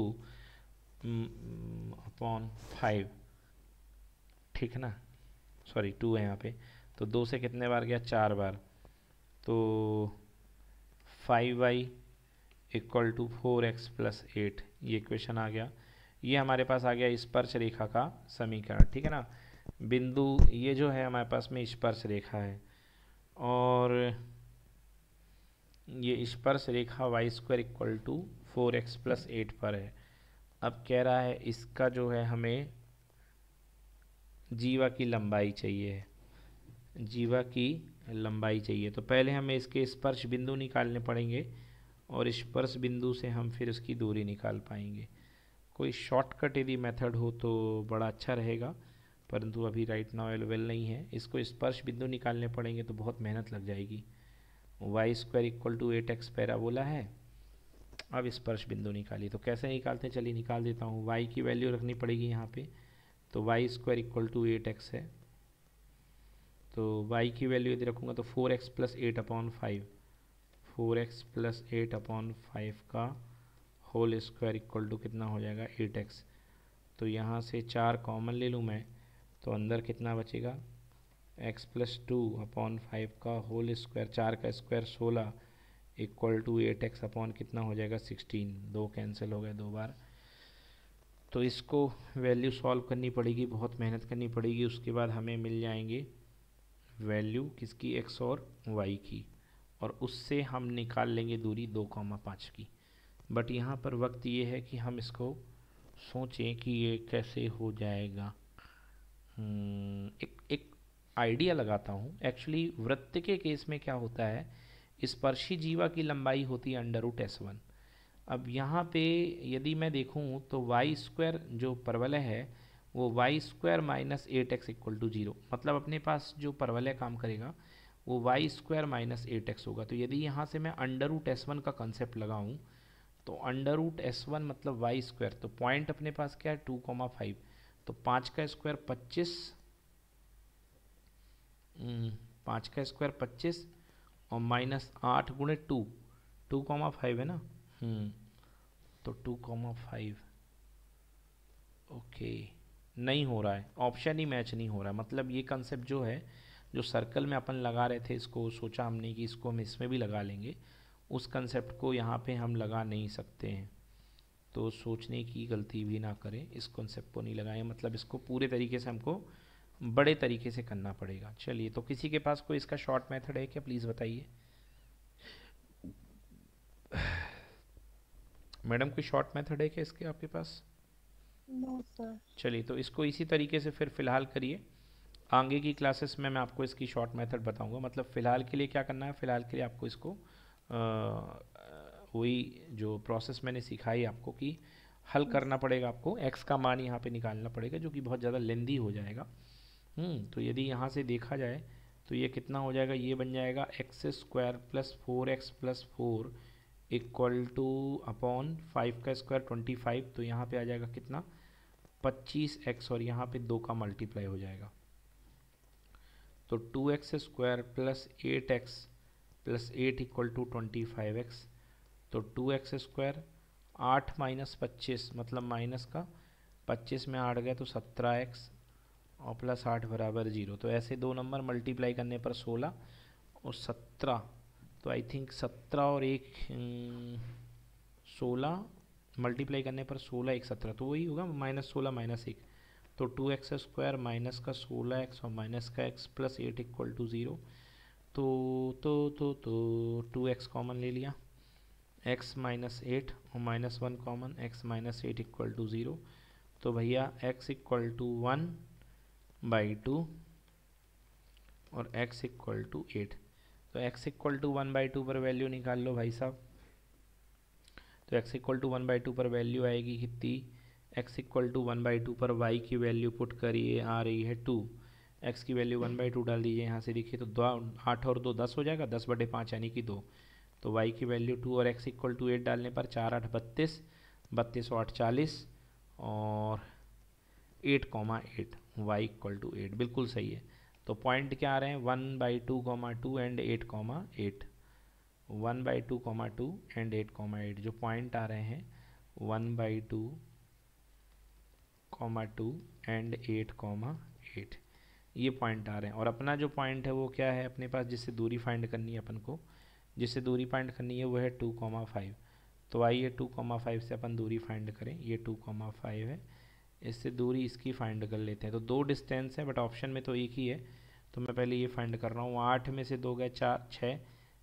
अपॉन फाइव ठीक है ना सॉरी टू है यहाँ पे तो दो से कितने बार गया चार बार तो five y equal to four x plus eight ये क्वेश्चन आ गया ये हमारे पास आ गया स्पर्श रेखा का समीकरण ठीक है ना बिंदु ये जो है हमारे पास में स्पर्श रेखा है और ये स्पर्श रेखा y square equal to four x plus eight पर है अब कह रहा है इसका जो है हमें जीवा की लंबाई चाहिए जीवा की लंबाई चाहिए तो पहले हमें इसके स्पर्श बिंदु निकालने पड़ेंगे और स्पर्श बिंदु से हम फिर उसकी दूरी निकाल पाएंगे कोई शॉर्टकट यदि मेथड हो तो बड़ा अच्छा रहेगा परंतु अभी राइट नाउ अवेलेबल नहीं है इसको स्पर्श बिंदु निकालने पड़ेंगे तो बहुत मेहनत लग जाएगी y square equal to eight x parabola है अब स्पर्श बिंदु निकालिए तो कैसे निकालते हैं चलिए निकाल देता हूँ वाई की वैल्यू रखनी पड़ेगी यहाँ पे तो y square equal to eight x है तो y की वैल्यू यदि रखूँगा तो four x plus eight upon five four x plus eight upon five का होल स्क्वायर इक्वल टू कितना हो जाएगा एट एक्स तो यहाँ से चार कॉमन ले लूँ मैं तो अंदर कितना बचेगा x plus two upon five का होल स्क्वायर चार का स्क्वायर सोलह equal to eight x upon कितना हो जाएगा सिक्सटीन दो कैंसिल हो गए दो बार तो इसको वैल्यू सॉल्व करनी पड़ेगी बहुत मेहनत करनी पड़ेगी उसके बाद हमें मिल जाएंगे वैल्यू किसकी एक्स और वाई की और उससे हम निकाल लेंगे दूरी दो कौमा पाँच की बट यहाँ पर वक्त ये है कि हम इसको सोचें कि ये कैसे हो जाएगा हम्म, एक एक आइडिया लगाता हूँ एक्चुअली वृत्त के केस में क्या होता है स्पर्शी जीवा की लंबाई होती है अंडर रूट एस वन अब यहाँ पे यदि मैं देखूँ तो वाई स्क्वायर जो परवलय है वो y square minus eight x equal to zero मतलब अपने पास जो परवलय काम करेगा वो y square minus eight x होगा तो यदि यहाँ से मैं अंडर रूट एस वन का कंसेप्ट लगाऊँ तो अंडर रूट एस वन मतलब वाई स्क्वायर तो पॉइंट अपने पास क्या है टू कॉमा फाइव तो पाँच का स्क्वायर पच्चीस हम्म, पाँच का स्क्वायर पच्चीस और माइनस आठ गुणे टू टू कॉमा फाइव है ना हम्म, तो टू कॉमा फाइव ओके नहीं हो रहा है ऑप्शन ही मैच नहीं हो रहा है मतलब ये कंसेप्ट जो है जो सर्कल में अपन लगा रहे थे इसको सोचा हमने कि इसको हम इसमें भी लगा लेंगे उस कंसेप्ट को यहाँ पे हम लगा नहीं सकते हैं तो सोचने की गलती भी ना करें इस कॉन्सेप्ट को नहीं लगाएं मतलब इसको पूरे तरीके से हमको बड़े तरीके से करना पड़ेगा चलिए तो किसी के पास कोई इसका शॉर्ट मेथड है क्या प्लीज़ बताइए मैडम कोई शॉर्ट मेथड है क्या इसके आपके पास चलिए तो इसको इसी तरीके से फिर फ़िलहाल करिए आगे की क्लासेस में मैं आपको इसकी शॉर्ट मेथड बताऊंगा मतलब फ़िलहाल के लिए क्या करना है फ़िलहाल के लिए आपको इसको वही जो प्रोसेस मैंने सिखाई आपको कि हल करना पड़ेगा आपको एक्स का मान यहाँ पे निकालना पड़ेगा जो कि बहुत ज़्यादा लेंदी हो जाएगा हम्म, तो यदि यहाँ से देखा जाए तो ये कितना हो जाएगा ये बन जाएगा x square plus four x plus four equal to upon five का स्क्वायर ट्वेंटी फाइव तो यहाँ पे आ जाएगा कितना पच्चीस एक्स और यहाँ पे दो का मल्टीप्लाई हो जाएगा तो two x square plus eight x plus eight equal to twenty five x तो टू एक्स स्क्वायर आठ माइनस पच्चीस मतलब माइनस का पच्चीस में आठ गया तो सत्रह एक्स और प्लस आठ बराबर जीरो तो ऐसे दो नंबर मल्टीप्लाई करने पर सोलह और सत्रह तो आई थिंक सत्रह और एक हम्म, सोलह मल्टीप्लाई करने पर सोलह एक सत्रह तो वही होगा माइनस सोलह माइनस एक तो टू एक्स स्क्वायर माइनस का सोलह एक्स और माइनस का x plus eight equal to zero तो तो तो तो टू एक्स कॉमन ले लिया एक्स माइनस एट और minus one common x minus eight equal to zero तो भैया x equal to one by two और एक्स इक्वल टू एट तो x equal to one by two पर value निकाल लो भाई साहब तो x equal to one by two पर वैल्यू आएगी कितनी x equal to one by two पर वाई की वैल्यू पुट करिए आ रही है टू एक्स की वैल्यू वन बाई टू डाल दीजिए यहाँ से देखिए तो दो आठ और दो दस हो जाएगा दस बटे पाँच यानी कि दो तो वाई की वैल्यू टू और एक्स इक्वल टू एट डालने पर चार आठ बत्तीस बत्तीस और अठचालीस और eight comma eight y equal to eight बिल्कुल सही है तो पॉइंट क्या आ रहे हैं one by two comma two and eight comma eight one by two comma two and eight comma eight जो पॉइंट आ रहे हैं one by two comma two and eight comma eight ये पॉइंट आ रहे हैं और अपना जो पॉइंट है वो क्या है अपने पास जिससे दूरी फाइंड करनी है अपन को जिससे दूरी फाइंड करनी है वो है टू कॉमा फाइव तो आइए टू कॉमा फाइव से अपन दूरी फाइंड करें ये टू कॉमा फाइव है इससे दूरी इसकी फाइंड कर लेते हैं तो दो डिस्टेंस है बट ऑप्शन में तो एक ही है तो मैं पहले ये फाइंड कर रहा हूँ आठ में से दो गए चार छः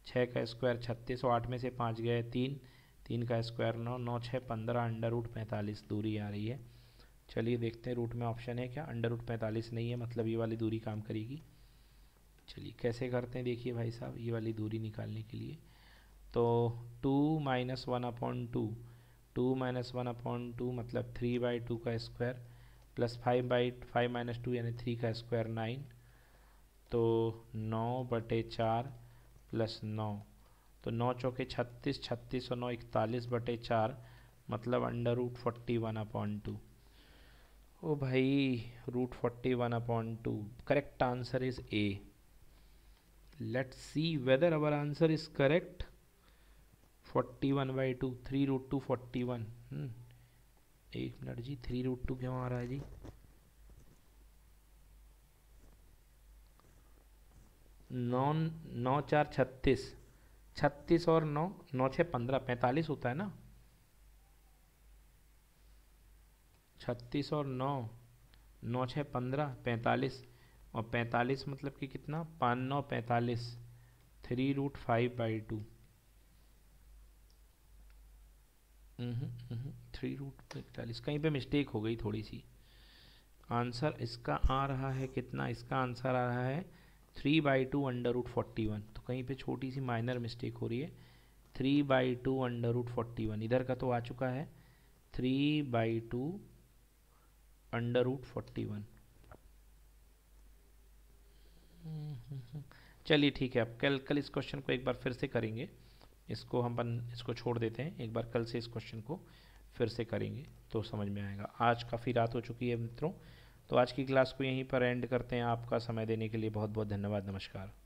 छः का स्क्वायर छत्तीस और आठ में से पाँच गए तीन तीन का स्क्वायर नौ नौ छः पंद्रह अंडर रूट पैंतालीस दूरी आ रही है चलिए देखते हैं रूट में ऑप्शन है क्या अंडर रूट पैंतालीस नहीं है मतलब ये वाली दूरी काम करेगी चलिए कैसे करते हैं देखिए भाई साहब ये वाली दूरी निकालने के लिए तो two minus one upon two two minus one upon two मतलब थ्री बाई टू का square plus five by five minus two यानी थ्री का स्क्वायर नाइन तो नौ बटे चार प्लस नौ तो नौ चौके छत्तीस छत्तीस और नौ इकतालीस बटे चार मतलब under root forty one upon two ओ भाई root forty one upon two correct answer is a let see whether our answer is correct forty one by two three root two forty one एक minute जी three root two क्यों आ रहा है जी नौ नौ चार छत्तीस छत्तीस और नौ नौ छः पंद्रह पैंतालीस होता है ना छत्तीस और नौ नौ छः पंद्रह पैंतालीस और पैंतालीस मतलब कि कितना पाँच नौ पैंतालीस three root five by two three root पैंतालीस कहीं पे मिस्टेक हो गई थोड़ी सी आंसर इसका आ रहा है कितना इसका आंसर आ रहा है three by two under root forty one तो कहीं पे छोटी सी माइनर मिस्टेक हो रही है three by two under root forty one इधर का तो आ चुका है three by two under root forty one चलिए ठीक है अब कल कल इस क्वेश्चन को एक बार फिर से करेंगे इसको हम अपन इसको छोड़ देते हैं एक बार कल से इस क्वेश्चन को फिर से करेंगे तो समझ में आएगा आज काफ़ी रात हो चुकी है मित्रों तो आज की क्लास को यहीं पर एंड करते हैं आपका समय देने के लिए बहुत बहुत धन्यवाद नमस्कार